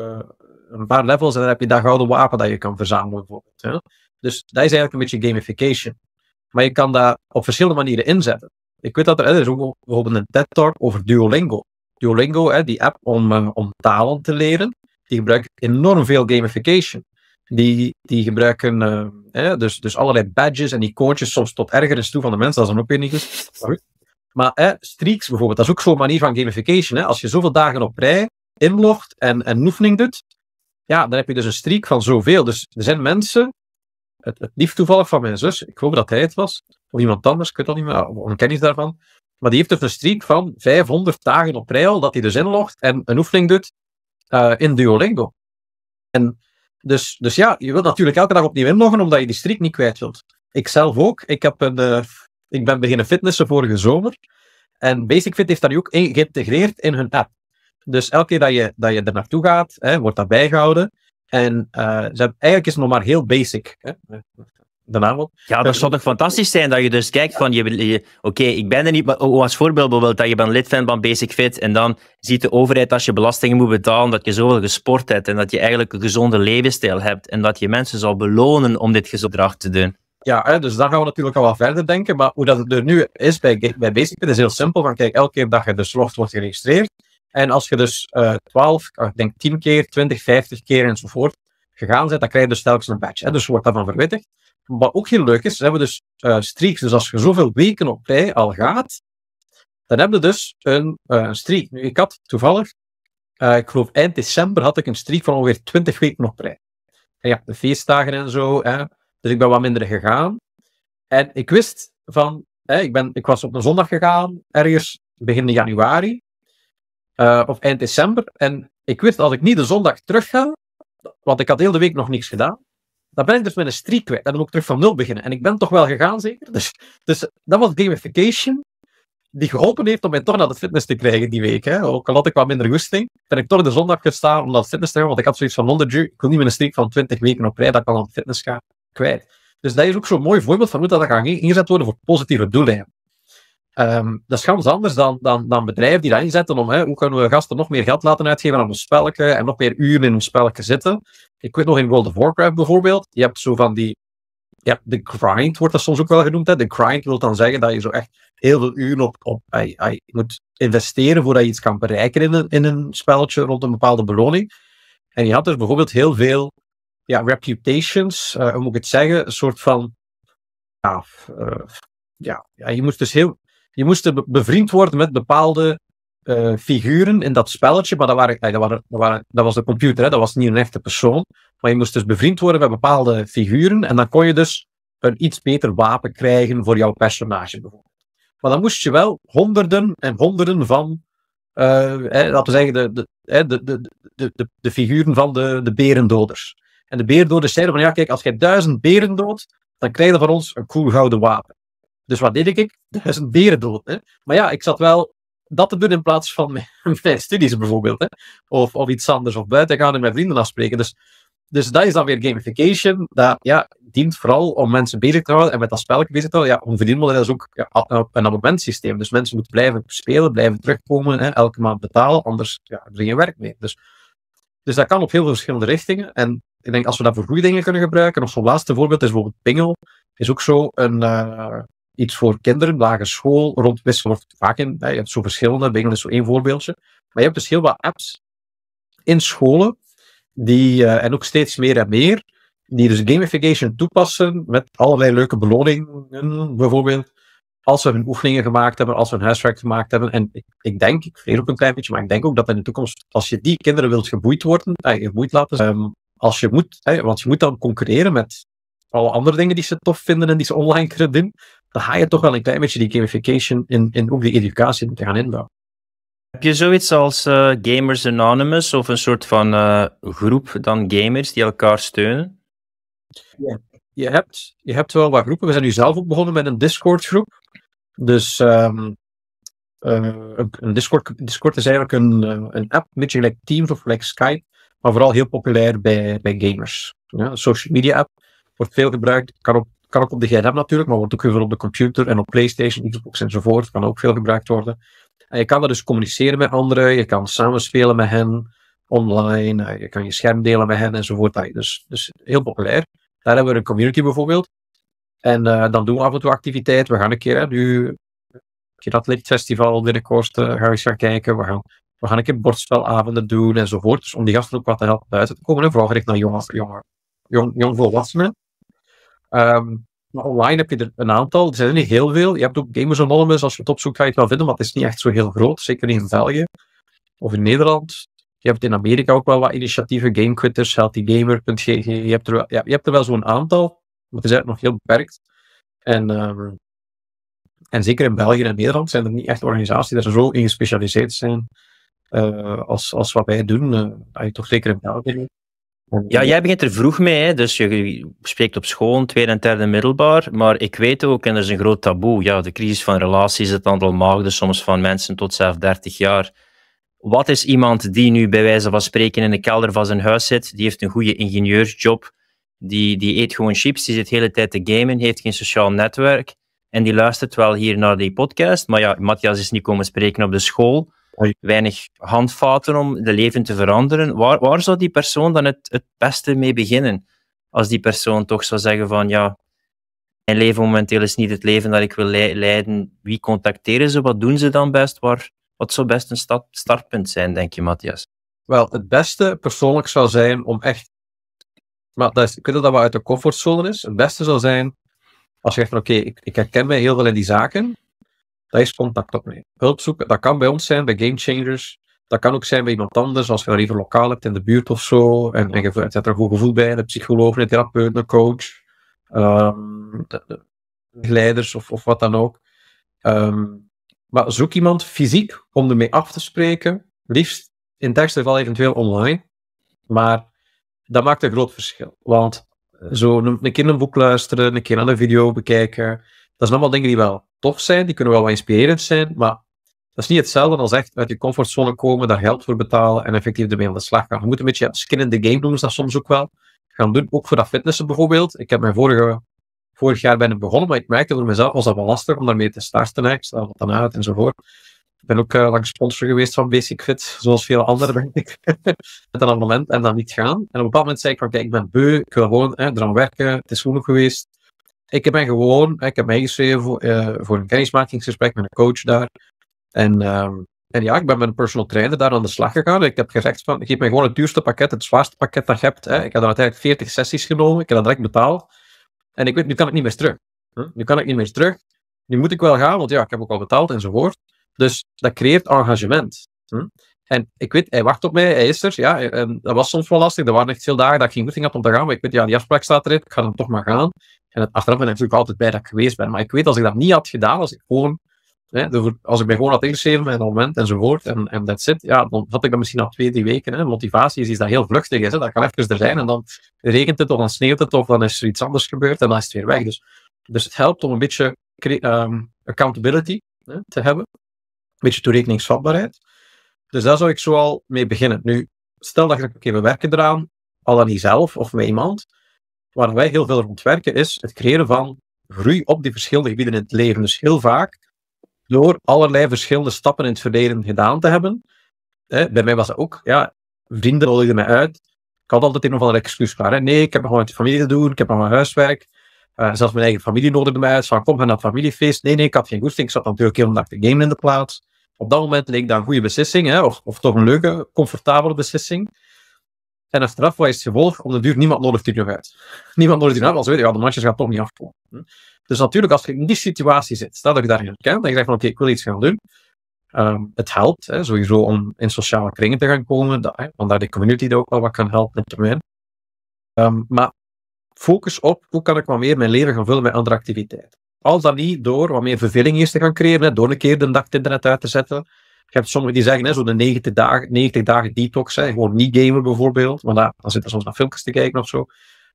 een paar levels en dan heb je daar gouden wapen dat je kan verzamelen bijvoorbeeld. Dus dat is eigenlijk een beetje gamification. Maar je kan daar op verschillende manieren inzetten. Ik weet dat er, er is ook bijvoorbeeld een TED-talk over Duolingo. Duolingo, hè, die app om, eh, om talen te leren, die gebruikt enorm veel gamification. Die, die gebruiken eh, dus, dus allerlei badges en icoontjes, soms tot ergernis toe van de mensen, dat is dan ook weer niet Maar streaks bijvoorbeeld, dat is ook zo'n manier van gamification. Hè. Als je zoveel dagen op rij inlogt en, en oefening doet, ja, dan heb je dus een streak van zoveel. Dus er zijn mensen het, het lief toevallig van mijn zus, ik hoop dat hij het was, of iemand anders, ik weet dat niet meer, of een kennis daarvan. Maar die heeft dus een streak van 500 dagen op rij dat hij dus inlogt en een oefening doet eh, in Duolingo. En dus, dus ja, je wilt natuurlijk elke dag opnieuw inloggen, omdat je die streak niet kwijt wilt. Ik zelf ook. Ik, heb een, eh, ik ben beginnen fitnessen vorige zomer. En Basic Fit heeft daar nu ook geïntegreerd in hun app. Dus elke keer dat je, dat je er naartoe gaat, hè, wordt dat bijgehouden. En eh, ze hebben, eigenlijk is het nog maar heel basic. Hè? De naam Ja, dat zou toch fantastisch zijn dat je dus kijkt van, je, oké, ik ben er niet, maar als voorbeeld bijvoorbeeld dat je bent lid bent van Basic Fit en dan ziet de overheid als je belastingen moet betalen dat je zoveel gesport hebt en dat je eigenlijk een gezonde levensstijl hebt en dat je mensen zal belonen om dit gedrag te doen. Ja, dus daar gaan we natuurlijk al wat verder denken, maar hoe dat er nu is bij, bij Basic Fit is heel simpel, van kijk, elke keer dat je de slot wordt geregistreerd, en als je dus uh, eh, 12, ik denk 10 keer, 20, 50 keer enzovoort gegaan bent, dan krijg je dus telkens een badge. Hè? Dus je wordt daarvan verwittigd. Wat ook heel leuk is, hebben dus uh, streaks. Dus als je zoveel weken op rij al gaat, dan heb je dus een, uh, streak. Nu, ik had toevallig, ik geloof eind december, had ik een streak van ongeveer 20 weken op rij. En je hebt de feestdagen en zo, hè? dus ik ben wat minder gegaan. En ik wist van, hè, ik, ben, ik was op een zondag gegaan, ergens begin januari uh, eh, of eind december. En ik wist, als ik niet de zondag terug ga, want ik had heel de week nog niks gedaan, dan ben ik dus met een streak kwijt. En dan moet ik terug van nul beginnen. En ik ben toch wel gegaan, zeker. Dus, dus, dat was gamification die geholpen heeft om mij toch naar de fitness te krijgen die week. Hè. Ook al had ik wat minder goesting, ben ik toch de zondag gestaan om naar de fitness te gaan, want ik had zoiets van, onder ik wil niet met een streak van 20 weken op rij dat ik al aan de fitness ga kwijt. Dus dat is ook zo'n mooi voorbeeld van hoe dat kan ingezet worden voor positieve doeleinden. Ehm, dat is gans anders dan, dan, dan bedrijven die dat inzetten om hè, hoe kunnen we gasten nog meer geld laten uitgeven aan een spelletje en nog meer uren in een spelletje zitten. Ik weet nog in World of Warcraft bijvoorbeeld, je hebt zo van die ja, de grind wordt dat soms ook wel genoemd. Hè. De grind wil dan zeggen dat je zo echt heel veel uren op, op moet investeren voordat je iets kan bereiken in een, in een spelletje rond een bepaalde beloning. En je had dus bijvoorbeeld heel veel ja, reputations, eh, hoe moet ik het zeggen, een soort van. Ja, eh, ja, ja, je moest dus heel je moest bevriend worden met bepaalde eh, figuren in dat spelletje. Maar eh, dat, waren, dat, waren, dat, was de computer, hè? dat was niet een echte persoon. Maar je moest dus bevriend worden met bepaalde figuren. En dan kon je dus een iets beter wapen krijgen voor jouw personage bijvoorbeeld. Maar dan moest je wel honderden en honderden van, eh, laten we zeggen, de, de, de, de, de, figuren van de, de berendoders. En de berendoders zeiden van ja, kijk, als jij duizend beren doodt, dan krijg je van ons een cool gouden wapen. Dus wat deed ik? Duizend beren dood. Hè? Maar ja, ik zat wel dat te doen in plaats van mijn, studies bijvoorbeeld. Hè? Of, of iets anders. Of buiten gaan en met vrienden afspreken. Dus, dus dat is dan weer gamification. Dat ja, dient vooral om mensen bezig te houden en met dat spel bezig te houden. Ja, een verdienmodel is ook ja, een abonnementsysteem. Dus mensen moeten blijven spelen, blijven terugkomen. Hè? Elke maand betalen, anders ja, er geen werk meer. Dus, dus dat kan op heel veel verschillende richtingen. En ik denk als we dat voor goede dingen kunnen gebruiken. Of zo'n laatste voorbeeld is bijvoorbeeld Pingel. Is ook zo een, eh, iets voor kinderen, lage school, rond wordt vaak in. Je hebt zo verschillende, Bengel is zo één voorbeeldje. Maar je hebt dus heel wat apps in scholen, die, eh, en ook steeds meer en meer, die dus gamification toepassen met allerlei leuke beloningen, bijvoorbeeld. Als we hun oefeningen gemaakt hebben, als we een huiswerk gemaakt hebben. En ik, ik denk, ik weet op een klein beetje, maar ik denk ook dat in de toekomst, als je die kinderen wilt geboeid worden, eh, geboeid laten, ehm, als je moet, want je moet dan concurreren met alle andere dingen die ze tof vinden en die ze online kunnen doen dan ga je toch wel een klein beetje die gamification in, in ook die educatie te gaan inbouwen. Heb je zoiets als eh, Gamers Anonymous of een soort van eh, groep dan gamers die elkaar steunen? Ja, je hebt, je hebt wel wat groepen. We zijn nu zelf ook begonnen met een Discord-groep. Dus ehm, eh, een Discord, Discord is eigenlijk een, een app, een beetje like Teams of like Skype, maar vooral heel populair bij, bij gamers. Ja, een social media app wordt veel gebruikt, kan op kan ook op de GNM natuurlijk, maar wordt ook heel veel op de computer en op PlayStation, Xbox enzovoort. Kan ook veel gebruikt worden. En je kan er dus communiceren met anderen, je kan samenspelen met hen online, eh, je kan je scherm delen met hen enzovoort. Dus, dus heel populair. Daar hebben we een community bijvoorbeeld. En eh, dan doen we af en toe activiteiten. We gaan een keer, hè, nu, keer dat liedfestival binnenkort, uh, eh, gaan eens gaan kijken. We gaan, we gaan een keer bordspelavonden doen enzovoort. Dus om die gasten ook wat te helpen buiten te komen. Hè. Vooral gericht naar jonge, jonge, jong, jong volwassenen. Um, online heb je er een aantal, er zijn er niet heel veel. Je hebt ook Gamers Anonymous, als je het opzoekt ga je het wel vinden, maar het is niet echt zo heel groot, zeker niet in België of in Nederland. Je hebt in Amerika ook wel wat initiatieven, GameQuitters, HealthyGamer.gg, je, hebt er wel, ja, je hebt er wel zo'n aantal, maar het is eigenlijk nog heel beperkt. En, ehm, en zeker in België en Nederland zijn er niet echt organisaties die zo in gespecialiseerd zijn eh, als, als wat wij doen, uh, toch zeker in België. Ja, jij begint er vroeg mee, hè? dus je spreekt op school, tweede en derde middelbaar, maar ik weet ook, en dat is een groot taboe, ja, de crisis van relaties, het aantal maagden, soms van mensen tot zelf 30 jaar. Wat is iemand die nu bij wijze van spreken in de kelder van zijn huis zit, die heeft een goede ingenieursjob, die, die eet gewoon chips, die zit de hele tijd te gamen, heeft geen sociaal netwerk en die luistert wel hier naar die podcast, maar ja, Matthias is niet komen spreken op de school, weinig handvaten om de leven te veranderen. Waar, waar zou die persoon dan het, het beste mee beginnen? Als die persoon toch zou zeggen van ja, mijn leven momenteel is niet het leven dat ik wil leiden. Wie contacteren ze? Wat doen ze dan best? Waar, wat zou best een startpunt zijn, denk je, Matthias? Wel, het beste persoonlijk zou zijn om echt. Maar dat is, ik weet dat dat wat uit de comfortzone is. Het beste zou zijn als je zegt: Oké, ik, ik herken mij heel veel in die zaken. Dat is contact opnemen. Hulp zoeken, dat kan bij ons zijn, bij Game Changers. Dat kan ook zijn bij iemand anders, als je dan even lokaal hebt in de buurt of zo. En, en je zet er een goed gevoel bij, een psycholoog, een therapeut, een coach, um, ehm, leiders of, of wat dan ook. Ehm, maar zoek iemand fysiek om ermee af te spreken. Liefst in het geval eventueel online. Maar dat maakt een groot verschil. Want zo een, een keer een boek luisteren, een keer naar een video bekijken, dat zijn allemaal dingen die wel tof zijn, die kunnen wel wat inspirerend zijn, maar dat is niet hetzelfde als echt uit je comfortzone komen, daar geld voor betalen en effectief ermee aan de slag gaan. Je moet een beetje skin in the game doen, is dat soms ook wel. Gaan doen, ook voor dat fitnessen bijvoorbeeld. Ik heb mijn vorig jaar bijna begonnen, maar ik merkte voor mezelf was dat wel lastig om daarmee te starten. Ik sta wat dan uit enzovoort. Ik ben ook uh, eh, lang sponsor geweest van Basic Fit, zoals veel anderen, denk ik. Met een abonnement en dan niet gaan. En op een bepaald moment zei ik van, kijk, ik ben beu, ik wil gewoon hè, eraan werken, het is genoeg geweest ik ben gewoon, ik heb meegeschreven voor, eh, voor een kennismakingsgesprek met een coach daar. En, ehm, en ja, ik ben met een personal trainer daar aan de slag gegaan. Ik heb gezegd van, geef mij gewoon het duurste pakket, het zwaarste pakket dat je hebt. Hè. Ik heb dan uiteindelijk 40 sessies genomen, ik heb dat direct betaald. En ik weet, nu kan ik niet meer terug. Nu kan ik niet meer terug. Nu moet ik wel gaan, want ja, ik heb ook al betaald enzovoort. Dus dat creëert engagement. En ik weet, hij wacht op mij, hij is er. Ja, en dat was soms wel lastig. Er waren echt veel dagen dat ik geen goesting had om te gaan. Maar ik weet, ja, die afspraak staat erin. Ik ga dan toch maar gaan. En het, achteraf ben ik natuurlijk altijd bij dat ik geweest ben. Maar ik weet, als ik dat niet had gedaan, als ik gewoon, hè, als ik mij gewoon had ingeschreven met een moment enzovoort, en, en that's it, ja, dan had ik dat misschien na twee, drie weken. Hè. Motivatie is iets dat heel vluchtig is. Hè. Dat kan even er zijn en dan regent het of dan sneeuwt het of dan is er iets anders gebeurd en dan is het weer weg. Dus, dus het helpt om een beetje ehm, accountability hè, te hebben. Een beetje toerekeningsvatbaarheid. Dus daar zou ik zoal mee beginnen. Nu, stel dat ik oké, okay, we werken eraan, al dan niet zelf of met iemand waar wij heel veel rond werken, is het creëren van groei op die verschillende gebieden in het leven. Dus heel vaak door allerlei verschillende stappen in het verleden gedaan te hebben. Hè, bij mij was dat ook, ja, vrienden nodigden mij uit. Ik had altijd een of ander excuus klaar. Hè. Nee, ik heb nog wat met de familie te doen, ik heb nog mijn huiswerk. Eh, zelfs mijn eigen familie nodigde mij uit. Van, kom, van naar familiefeest. Nee, nee, ik had geen goesting. Ik zat natuurlijk heel nacht te gamen in de plaats. Op dat moment leek dat een goede beslissing, hè, of toch een leuke, comfortabele beslissing. En een het gevolg, om de duur, niemand nodig, die nog uit. Niemand nodig, die nog uit, want ze weten, ja, de matjes gaan toch niet afkomen. Dus natuurlijk, als je in die situatie zit, staat dat je daarin herkent, en je zegt van, oké, ik wil iets gaan doen. Ehm, het helpt, hè, sowieso, om in sociale kringen te gaan komen, dat, hè, want daar de community ook wel wat kan helpen in termijn. Ehm, maar focus op, hoe kan ik wat meer mijn leven gaan vullen met andere activiteiten. Al dan niet door wat meer verveling eerst te gaan creëren, door een keer de dag het internet uit te zetten, je hebt sommigen die zeggen, zo'n zo de 90 dagen, 90 dagen detox, gewoon niet gamen bijvoorbeeld. Want dan zitten ze soms naar filmpjes te kijken of zo.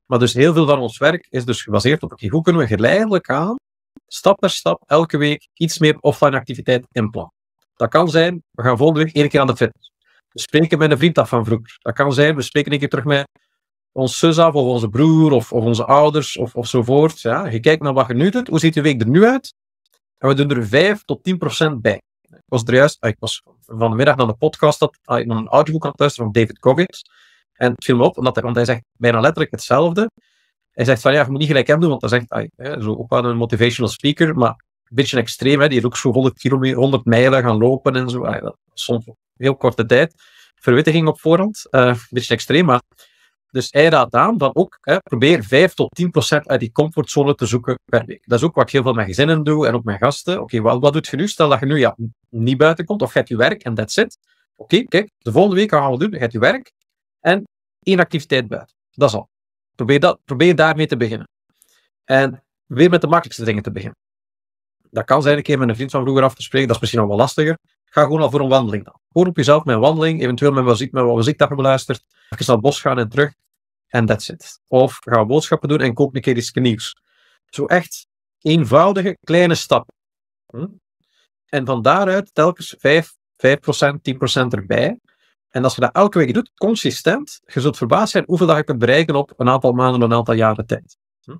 Maar dus heel veel van ons werk is dus gebaseerd op, hoe kunnen we geleidelijk aan, stap per stap, elke week, iets meer offline activiteit inplannen. Dat kan zijn, we gaan volgende week één keer aan de fitness. We spreken met een vriend af van vroeger. Dat kan zijn, we spreken een keer terug met ons zus af, of onze broer, of, of onze ouders, of, of zo voort. Ja, je kijkt naar wat je nu doet, hoe ziet je week er nu uit? En we doen er 5 tot 10% bij. Ik was er juist, ah, ik was van naar de podcast, dat, ah, ik een audioboek aan het luisteren van David Goggins. En het viel me op, omdat hij, want hij zegt bijna letterlijk hetzelfde. Hij zegt van ja, je moet niet gelijk hem doen, want hij zegt, ah, zo ook wel een motivational speaker, maar een beetje extreem, hè, die is ook zo 100 kilometer, 100 mijlen gaan lopen en zo. Ay, dat, soms heel korte tijd. Verwittiging op voorhand, eh, een beetje extreem, maar. Dus hij raadt aan dan ook, hè, probeer 5 tot 10 procent uit die comfortzone te zoeken per week. Dat is ook wat ik heel veel met gezinnen doe en ook met gasten. Oké, wat, doet je nu? Stel dat je nu ja, niet buiten komt, of gaat je werk en that's it. Oké, kijk, de volgende week gaan we doen, je hebt je werk en één activiteit buiten. Dat is al. Probeer, dat, probeer daarmee te beginnen. En weer met de makkelijkste dingen te beginnen. Dat kan zijn een keer met een vriend van vroeger af te spreken, dat is misschien nog wel lastiger. Ga gewoon al voor een wandeling dan. Gewoon op jezelf met een wandeling, eventueel met muziek, met wat muziek dat je beluistert. Even naar het bos gaan en terug. En that's it. Of ga boodschappen doen en koop een keer iets nieuws. Zo echt eenvoudige kleine stap. Hm? En van daaruit telkens 5, 5%, 10% erbij. En als je dat elke week doet, consistent, je zult verbaasd zijn hoeveel dat je kunt bereiken op een aantal maanden, een aantal jaren tijd. Hm?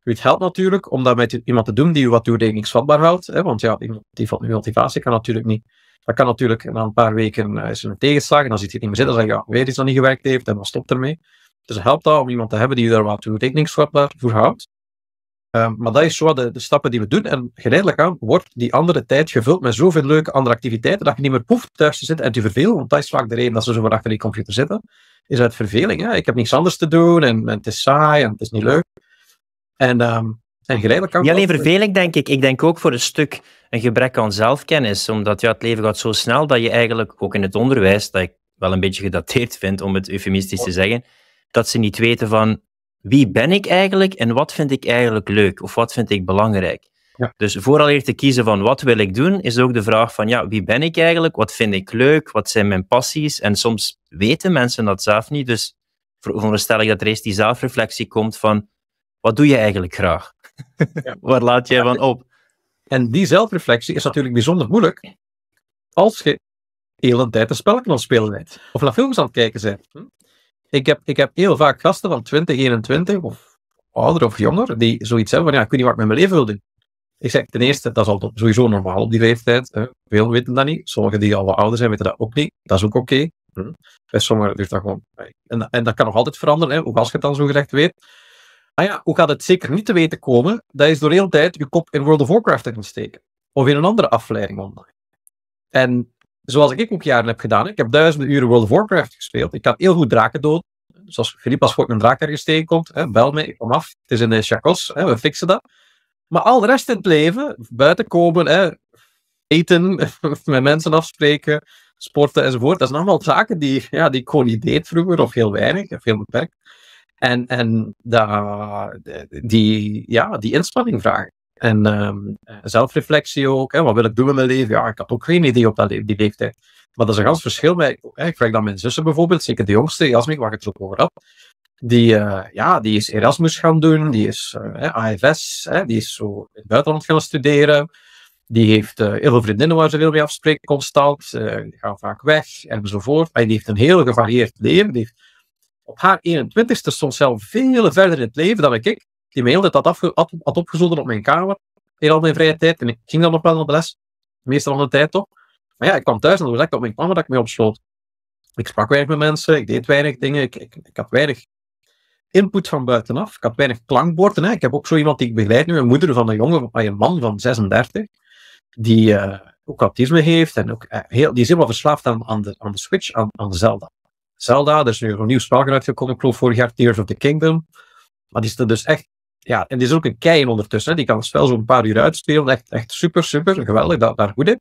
Het helpt natuurlijk om dat met iemand te doen die je wat toerekeningsvatbaar houdt. Hè? Want ja, die van motivatie kan natuurlijk niet. Dat kan natuurlijk na een paar weken uh, een tegenslag en dan zit je niet meer zitten. Dan zeg je, ja, weer iets dat niet gewerkt heeft en dan stopt ermee. Dus het helpt dat om iemand te hebben die je daar wat toerekeningsvatbaar voor houdt. Ehm, maar dat is zo de, stappen die we doen. En geleidelijk aan wordt die andere tijd gevuld met zoveel leuke andere activiteiten dat je niet meer poeft thuis te zitten en te vervelen. Want dat is vaak de reden dat ze zo maar achter die computer zitten. Is uit verveling. Hè? Ik heb niks anders te doen en, en, het is saai en het is niet leuk. En, ehm, en geleidelijk aan. ja alleen verveling, denk ik. Ik denk ook voor een stuk een gebrek aan zelfkennis. Omdat ja, het leven gaat zo snel dat je eigenlijk ook in het onderwijs, dat ik wel een beetje gedateerd vind om het eufemistisch te zeggen, dat ze niet weten van wie ben ik eigenlijk en wat vind ik eigenlijk leuk of wat vind ik belangrijk. Ja. Dus eerst te kiezen van wat wil ik doen, is ook de vraag van ja, wie ben ik eigenlijk, wat vind ik leuk, wat zijn mijn passies. En soms weten mensen dat zelf niet, dus veronderstel ik dat er eerst die zelfreflectie komt van wat doe je eigenlijk graag? Waar laat jij van op? En die zelfreflectie is natuurlijk bijzonder moeilijk als je de hele tijd een spel kan spelen bent. Of naar films aan het kijken bent. Hm? ik heb, ik heb heel vaak gasten van 20, 21 of ouder of jonger die zoiets hebben van ja, ik weet niet wat ik met mijn leven wil doen. Ik zeg ten eerste, dat is al sowieso normaal op die leeftijd. Veel weten dat niet. Sommigen die al wat ouder zijn weten dat ook niet. Dat is ook oké. Hm. sommigen duurt dat gewoon. En, en dat kan nog altijd veranderen, hè, hoe als je het dan zo gezegd weet. Ah ja, hoe gaat het zeker niet te weten komen? Dat is door de hele tijd je kop in World of Warcraft te gaan steken. Of in een andere afleiding online. En zoals ik ook jaren heb gedaan. Ik heb duizenden uren World of Warcraft gespeeld. Ik kan heel goed draken dood. Dus als Filip als voor mijn draak ergens tegenkomt, hè, bel me, ik kom af. Het is in de eh, Chacos, hè, we fixen dat. Maar al de rest in het leven, buiten komen, hè, eten, met mensen afspreken, sporten enzovoort. Dat zijn allemaal zaken die, ja, die ik gewoon niet deed vroeger, of heel weinig, of heel beperkt. En, en da, die, ja, die inspanning vragen. En ehm, eh, zelfreflectie ook. Hè? Wat wil ik doen in mijn leven? Ja, ik had ook geen idee op dat die leeftijd. Maar dat is een gans verschil. Met, Ik vraag dan mijn zussen bijvoorbeeld, zeker de jongste, Jasmin, waar ik het zo over had. Die, eh, ja, die is Erasmus gaan doen, die is eh, AFS, hè? die is zo in het buitenland gaan studeren. Die heeft heel veel vriendinnen waar ze veel mee afspreken constant. die gaan vaak weg enzovoort. En die heeft een heel gevarieerd leven. Die op haar 21ste stond zelf veel verder in het leven dan ik die me dat dat had, had opgezonden op mijn kamer. In al mijn vrije tijd. En ik ging dan nog wel naar de les. Meestal van de tijd toch. Maar ja, ik kwam thuis en dan was ik op mijn kamer dat ik mee opsloot. Ik sprak weinig met mensen. Ik deed weinig dingen. Ik, ik, ik had weinig input van buitenaf. Ik had weinig klankborden. Hè. Ik heb ook zo iemand die ik begeleid nu. Een moeder van een jongen, een man van 36. Die... Eh, ook autisme heeft. En ook, eh, heel, die is helemaal verslaafd aan, aan, de, aan de Switch, aan, de Zelda. Zelda, er is nu een nieuw spel uitgekomen, ik geloof vorig jaar Tears of the Kingdom. Maar die is er dus echt ja, en die is ook een kei ondertussen. Die kan het spel zo'n paar uur uitspelen. Echt, echt super, super. Geweldig dat daar goed in.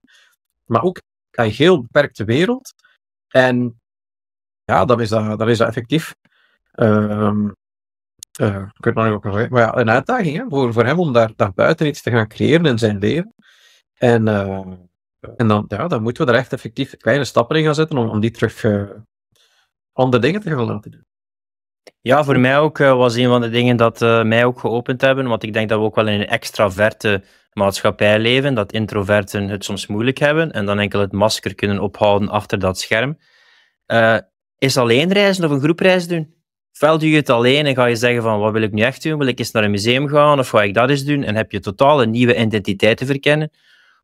Maar ook een heel beperkte wereld. En ja, dan is dat, dan is dat effectief. Um, uh, ik weet nog Maar ja, een uitdaging hè, voor, voor hem om daar, daar buiten iets te gaan creëren in zijn leven. En, eh, en dan, ja, dan moeten we daar echt effectief kleine stappen in gaan zetten om, om die terug uh, andere dingen te gaan laten doen. Ja, voor mij ook eh, was een van de dingen dat eh, mij ook geopend hebben. Want ik denk dat we ook wel in een extraverte maatschappij leven. Dat introverten het soms moeilijk hebben en dan enkel het masker kunnen ophouden achter dat scherm. Eh, is alleen reizen of een groepreis doen? Ofwel je het alleen en ga je zeggen van wat wil ik nu echt doen? Wil ik eens naar een museum gaan of ga ik dat eens doen? En heb je totaal een nieuwe identiteit te verkennen.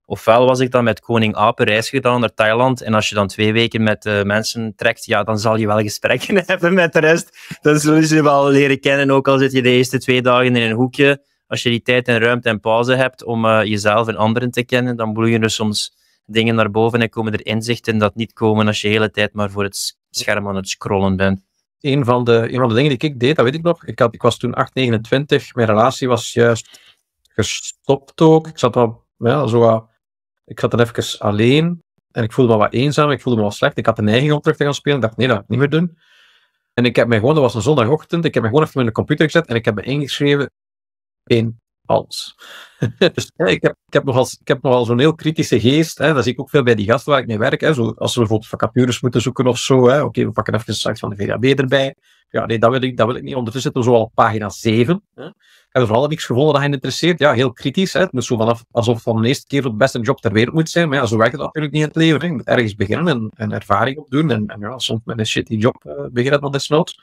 Ofwel was ik dan met koning Aap een reis gedaan naar Thailand. En als je dan twee weken met eh, mensen trekt, ja, dan zal je wel gesprekken hebben met de rest. Dan zullen ze wel leren kennen, ook al zit je de eerste twee dagen in een hoekje. Als je die tijd en ruimte en pauze hebt om eh, jezelf en anderen te kennen, dan bloeien er soms dingen naar boven en komen er inzichten dat niet komen als je de hele tijd maar voor het scherm aan het scrollen bent. Een van de, een van de dingen die ik deed, dat weet ik nog. Ik, had, ik was toen 8, 29. Mijn relatie was juist gestopt ook. Ik zat al ja, zo ik zat dan even alleen en ik voelde me wat eenzaam, ik voelde me wat slecht. Ik had de neiging om terug te gaan spelen. Ik dacht, nee, dat ga ik niet meer doen. En ik heb mij gewoon, dat was een zondagochtend, ik heb me gewoon even in de computer gezet en ik heb me ingeschreven in alles. dus hè, ik, heb, ik, heb nogal, ik heb nogal zo'n heel kritische geest. Hè, dat zie ik ook veel bij die gasten waar ik mee werk. Hè, zo, als we bijvoorbeeld vacatures moeten zoeken of zo, hè, oké, we pakken even een site van de VDAB erbij. Ja, nee, dat wil ik, dat wil ik niet. Ondertussen zitten we zo op pagina 7. Hè. Hebben we vooral niks gevonden dat hen interesseert. Ja, heel kritisch. Hè. Het moet zo vanaf alsof het van de eerste keer het beste job ter wereld moet zijn. Maar zo werkt het natuurlijk niet in het leven. Hè. Je moet ergens beginnen en, en ervaring opdoen. En, en ja, soms met een shitty job uh, beginnen dan desnoods.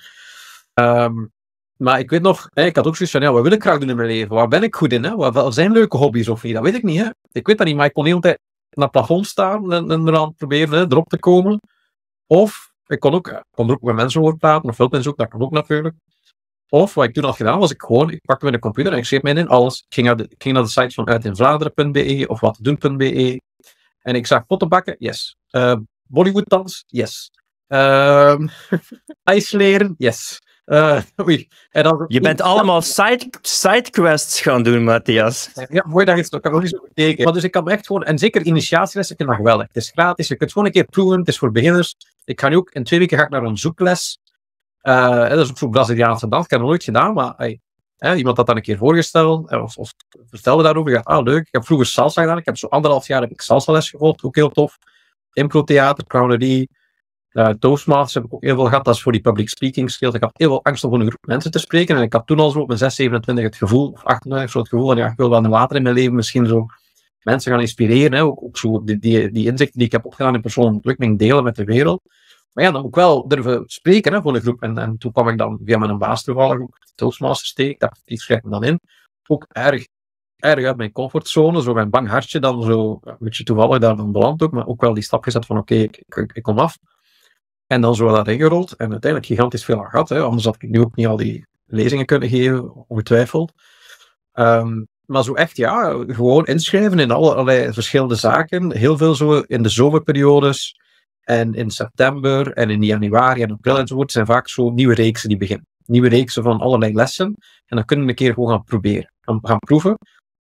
Um, maar ik weet nog, hè, ik had ook zoiets van, ja, wat wil ik graag doen in mijn leven? Waar ben ik goed in? Hè? Wat, zijn leuke hobby's of niet? Dat weet ik niet. Hè? Ik weet dat niet, maar ik kon de hele tijd naar het plafond staan en, en eraan proberen erop te komen. Of ik kon ook, kon er ook met mensen over praten, of veel mensen ook, dat kan ook natuurlijk. Of wat ik toen had gedaan, was ik gewoon, ik pakte mijn computer en ik schreef mij in alles. Ik ging naar de, ging naar de sites van uitinvlaanderen.be of watdoen.be En ik zag pottenbakken, yes. Uh, Bollywood dans, yes. Ehm, uh, ijsleren, yes. Eh, je bent allemaal sidequests side gaan doen, Matthias. Ja, mooi dat je het kan nog eens bekeken. Maar dus ik kan echt gewoon, en zeker initiatieles, ik nog wel. Het is gratis, je kunt gewoon een keer proeven, het is voor beginners. Ik ga nu ook, in twee weken ga ik naar een zoekles. Eh, dat is ook voor Braziliaanse dans, ik heb nog nooit gedaan, maar hey, hè, iemand had dat een keer voorgesteld, eh, of, of vertelde daarover. Ik ah leuk, ik heb vroeger salsa gedaan, ik heb zo anderhalf jaar heb ik salsa les gevolgd, ook heel tof. Improtheater, clownerie, uh, Toastmasters heb ik ook heel veel gehad, als voor die public speaking skills. Ik had heel veel angst om voor een groep mensen te spreken. En ik had toen al zo op mijn 6, 27 het gevoel, of 28 zo het gevoel van, ja, ik wil wel een water in mijn leven misschien zo mensen gaan inspireren. Hè. Ook, zo die, die, die, inzichten die ik heb opgedaan in persoonlijke ontwikkeling delen met de wereld. Maar ja, dan ook wel durven spreken hè, voor een groep. En, en toen kwam ik dan via mijn baas toevallig ook Toastmasters steek, Ik die schrijf me dan in. Ook erg erg uit mijn comfortzone, zo mijn bang hartje dan zo, een beetje toevallig daar dan beland ook, maar ook wel die stap gezet van oké, ik, ik, kom af. En dan zo dat ingerold en uiteindelijk gigantisch veel aan gehad. Hè. Anders had ik nu ook niet al die lezingen kunnen geven, ongetwijfeld. Ehm, maar zo echt, ja, gewoon inschrijven in allerlei verschillende zaken. Heel veel zo in de zomerperiodes en in september en in januari en april enzovoort zijn vaak zo nieuwe reeksen die beginnen. Nieuwe reeksen van allerlei lessen. En dan kunnen we een keer gewoon gaan proberen, gaan proeven.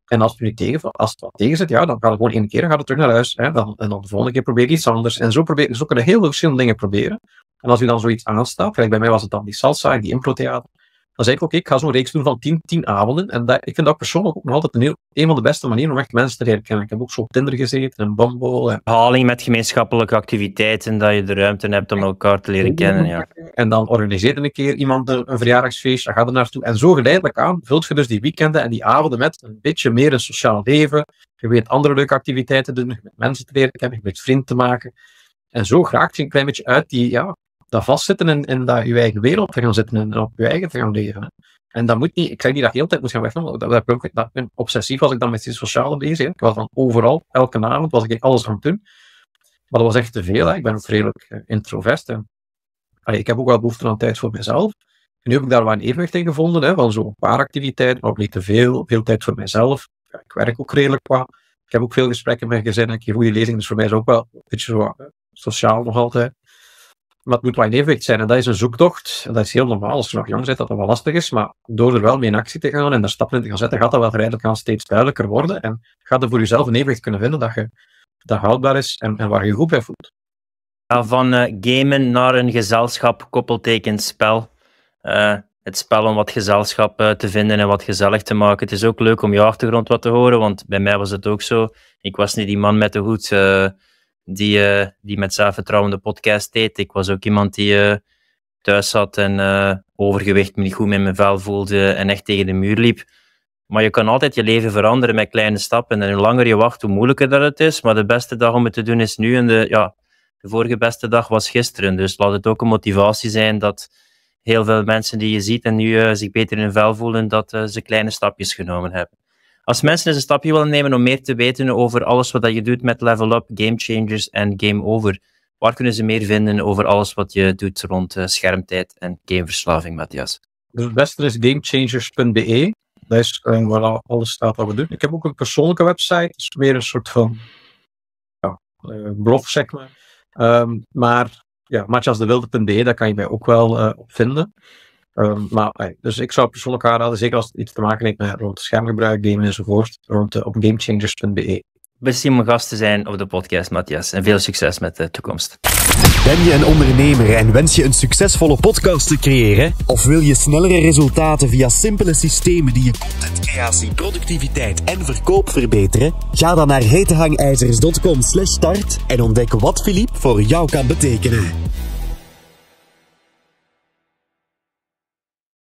En als het, nu tegen, als het wat tegen zit, ja, dan gaat het gewoon één keer, gaat het terug naar huis. Hè? Dan, en dan de volgende keer probeer ik iets anders. En zo, probeer, zo kunnen heel veel verschillende dingen proberen. En als u dan zoiets aanstaat, gelijk bij mij was het dan die salsa die improtheater, dan zeg ik, oké, ik ga zo'n reeks doen van 10, 10 avonden. En dat, ik vind dat persoonlijk ook nog altijd een, heel, een van de beste manieren om echt mensen te leren kennen. Ik heb ook zo op Tinder gezeten en Bumble. En... Haling met gemeenschappelijke activiteiten, dat je de ruimte hebt om elkaar te leren kennen, ja. En dan organiseert een keer iemand een, verjaardagsfeest, dan gaat er naartoe. En zo geleidelijk aan vult je dus die weekenden en die avonden met een beetje meer een sociaal leven. Je weet andere leuke activiteiten doen, met mensen te leren kennen, je weet vrienden te maken. En zo graag je een klein beetje uit die, ja, dat vastzitten in in dat je eigen wereld te gaan zitten en op je eigen te gaan leven. En dat moet niet, ik zeg niet dat je de hele tijd moet gaan wegnemen, dat, dat, dat, obsessief was ik dan met die sociale bezig. Ik was dan overal, elke avond was ik alles aan het doen. Maar dat was echt te veel, hè. ik ben ook redelijk eh, introvert. ik heb ook wel behoefte aan tijd voor mezelf. nu heb ik daar wel een evenwicht in gevonden, hè, van zo'n paar activiteiten, maar ook niet te veel, veel tijd voor mezelf. Ja, ik werk ook redelijk qua. Ik heb ook veel gesprekken met gezinnen, ik heb goede lezingen, dus voor mij is ook wel een beetje zo eh, sociaal nog altijd. Maar het moet wel in evenwicht zijn. En dat is een zoektocht. En dat is heel normaal als je nog jong bent, dat dat wel lastig is. Maar door er wel mee in actie te gaan en er stappen in te gaan zetten, gaat dat wel geleidelijk aan steeds duidelijker worden. En gaat er voor jezelf een evenwicht kunnen vinden dat, je, dat houdbaar is en, en waar je goed bij voelt. van eh, gamen naar een gezelschap, koppelteken, spel. Eh, het spel om wat gezelschap eh, te vinden en wat gezellig te maken. Het is ook leuk om je achtergrond wat te horen, want bij mij was het ook zo. Ik was niet die man met de hoed die, eh, die met zelfvertrouwen de podcast deed. Ik was ook iemand die eh, thuis zat en eh, overgewicht me niet goed met mijn vel voelde en echt tegen de muur liep. Maar je kan altijd je leven veranderen met kleine stappen. En hoe langer je wacht, hoe moeilijker dat het is. Maar de beste dag om het te doen is nu. En de, ja, de vorige beste dag was gisteren. Dus laat het ook een motivatie zijn dat heel veel mensen die je ziet en nu zich beter in hun vel voelen, dat ze kleine stapjes genomen hebben. Als mensen eens een stapje willen nemen om meer te weten over alles wat je doet met Level Up, Game Changers en Game Over, waar kunnen ze meer vinden over alles wat je doet rond eh, schermtijd en gameverslaving, Matthias? Het beste is gamechangers.be. Dat is eh, waar alles staat wat we doen. Ik heb ook een persoonlijke website. Het is meer een soort van ja, eh, blog, zeg maar. Um, maar ja, matchasdewilde.be, daar kan je mij ook wel op vinden. Ehm, maar, dus ik zou persoonlijk aanraden, zeker als het iets te maken heeft met rond schermgebruik, gamen enzovoort, rond, eh, op gamechangers.be. Bestien om gast te zijn op de podcast, Matthias. En veel succes met de toekomst. Ben je een ondernemer en wens je een succesvolle podcast te creëren? Of wil je snellere resultaten via simpele systemen die je contentcreatie, productiviteit en verkoop verbeteren? Ga dan naar hetehangijzers.com slash start en ontdek wat Philippe voor jou kan betekenen.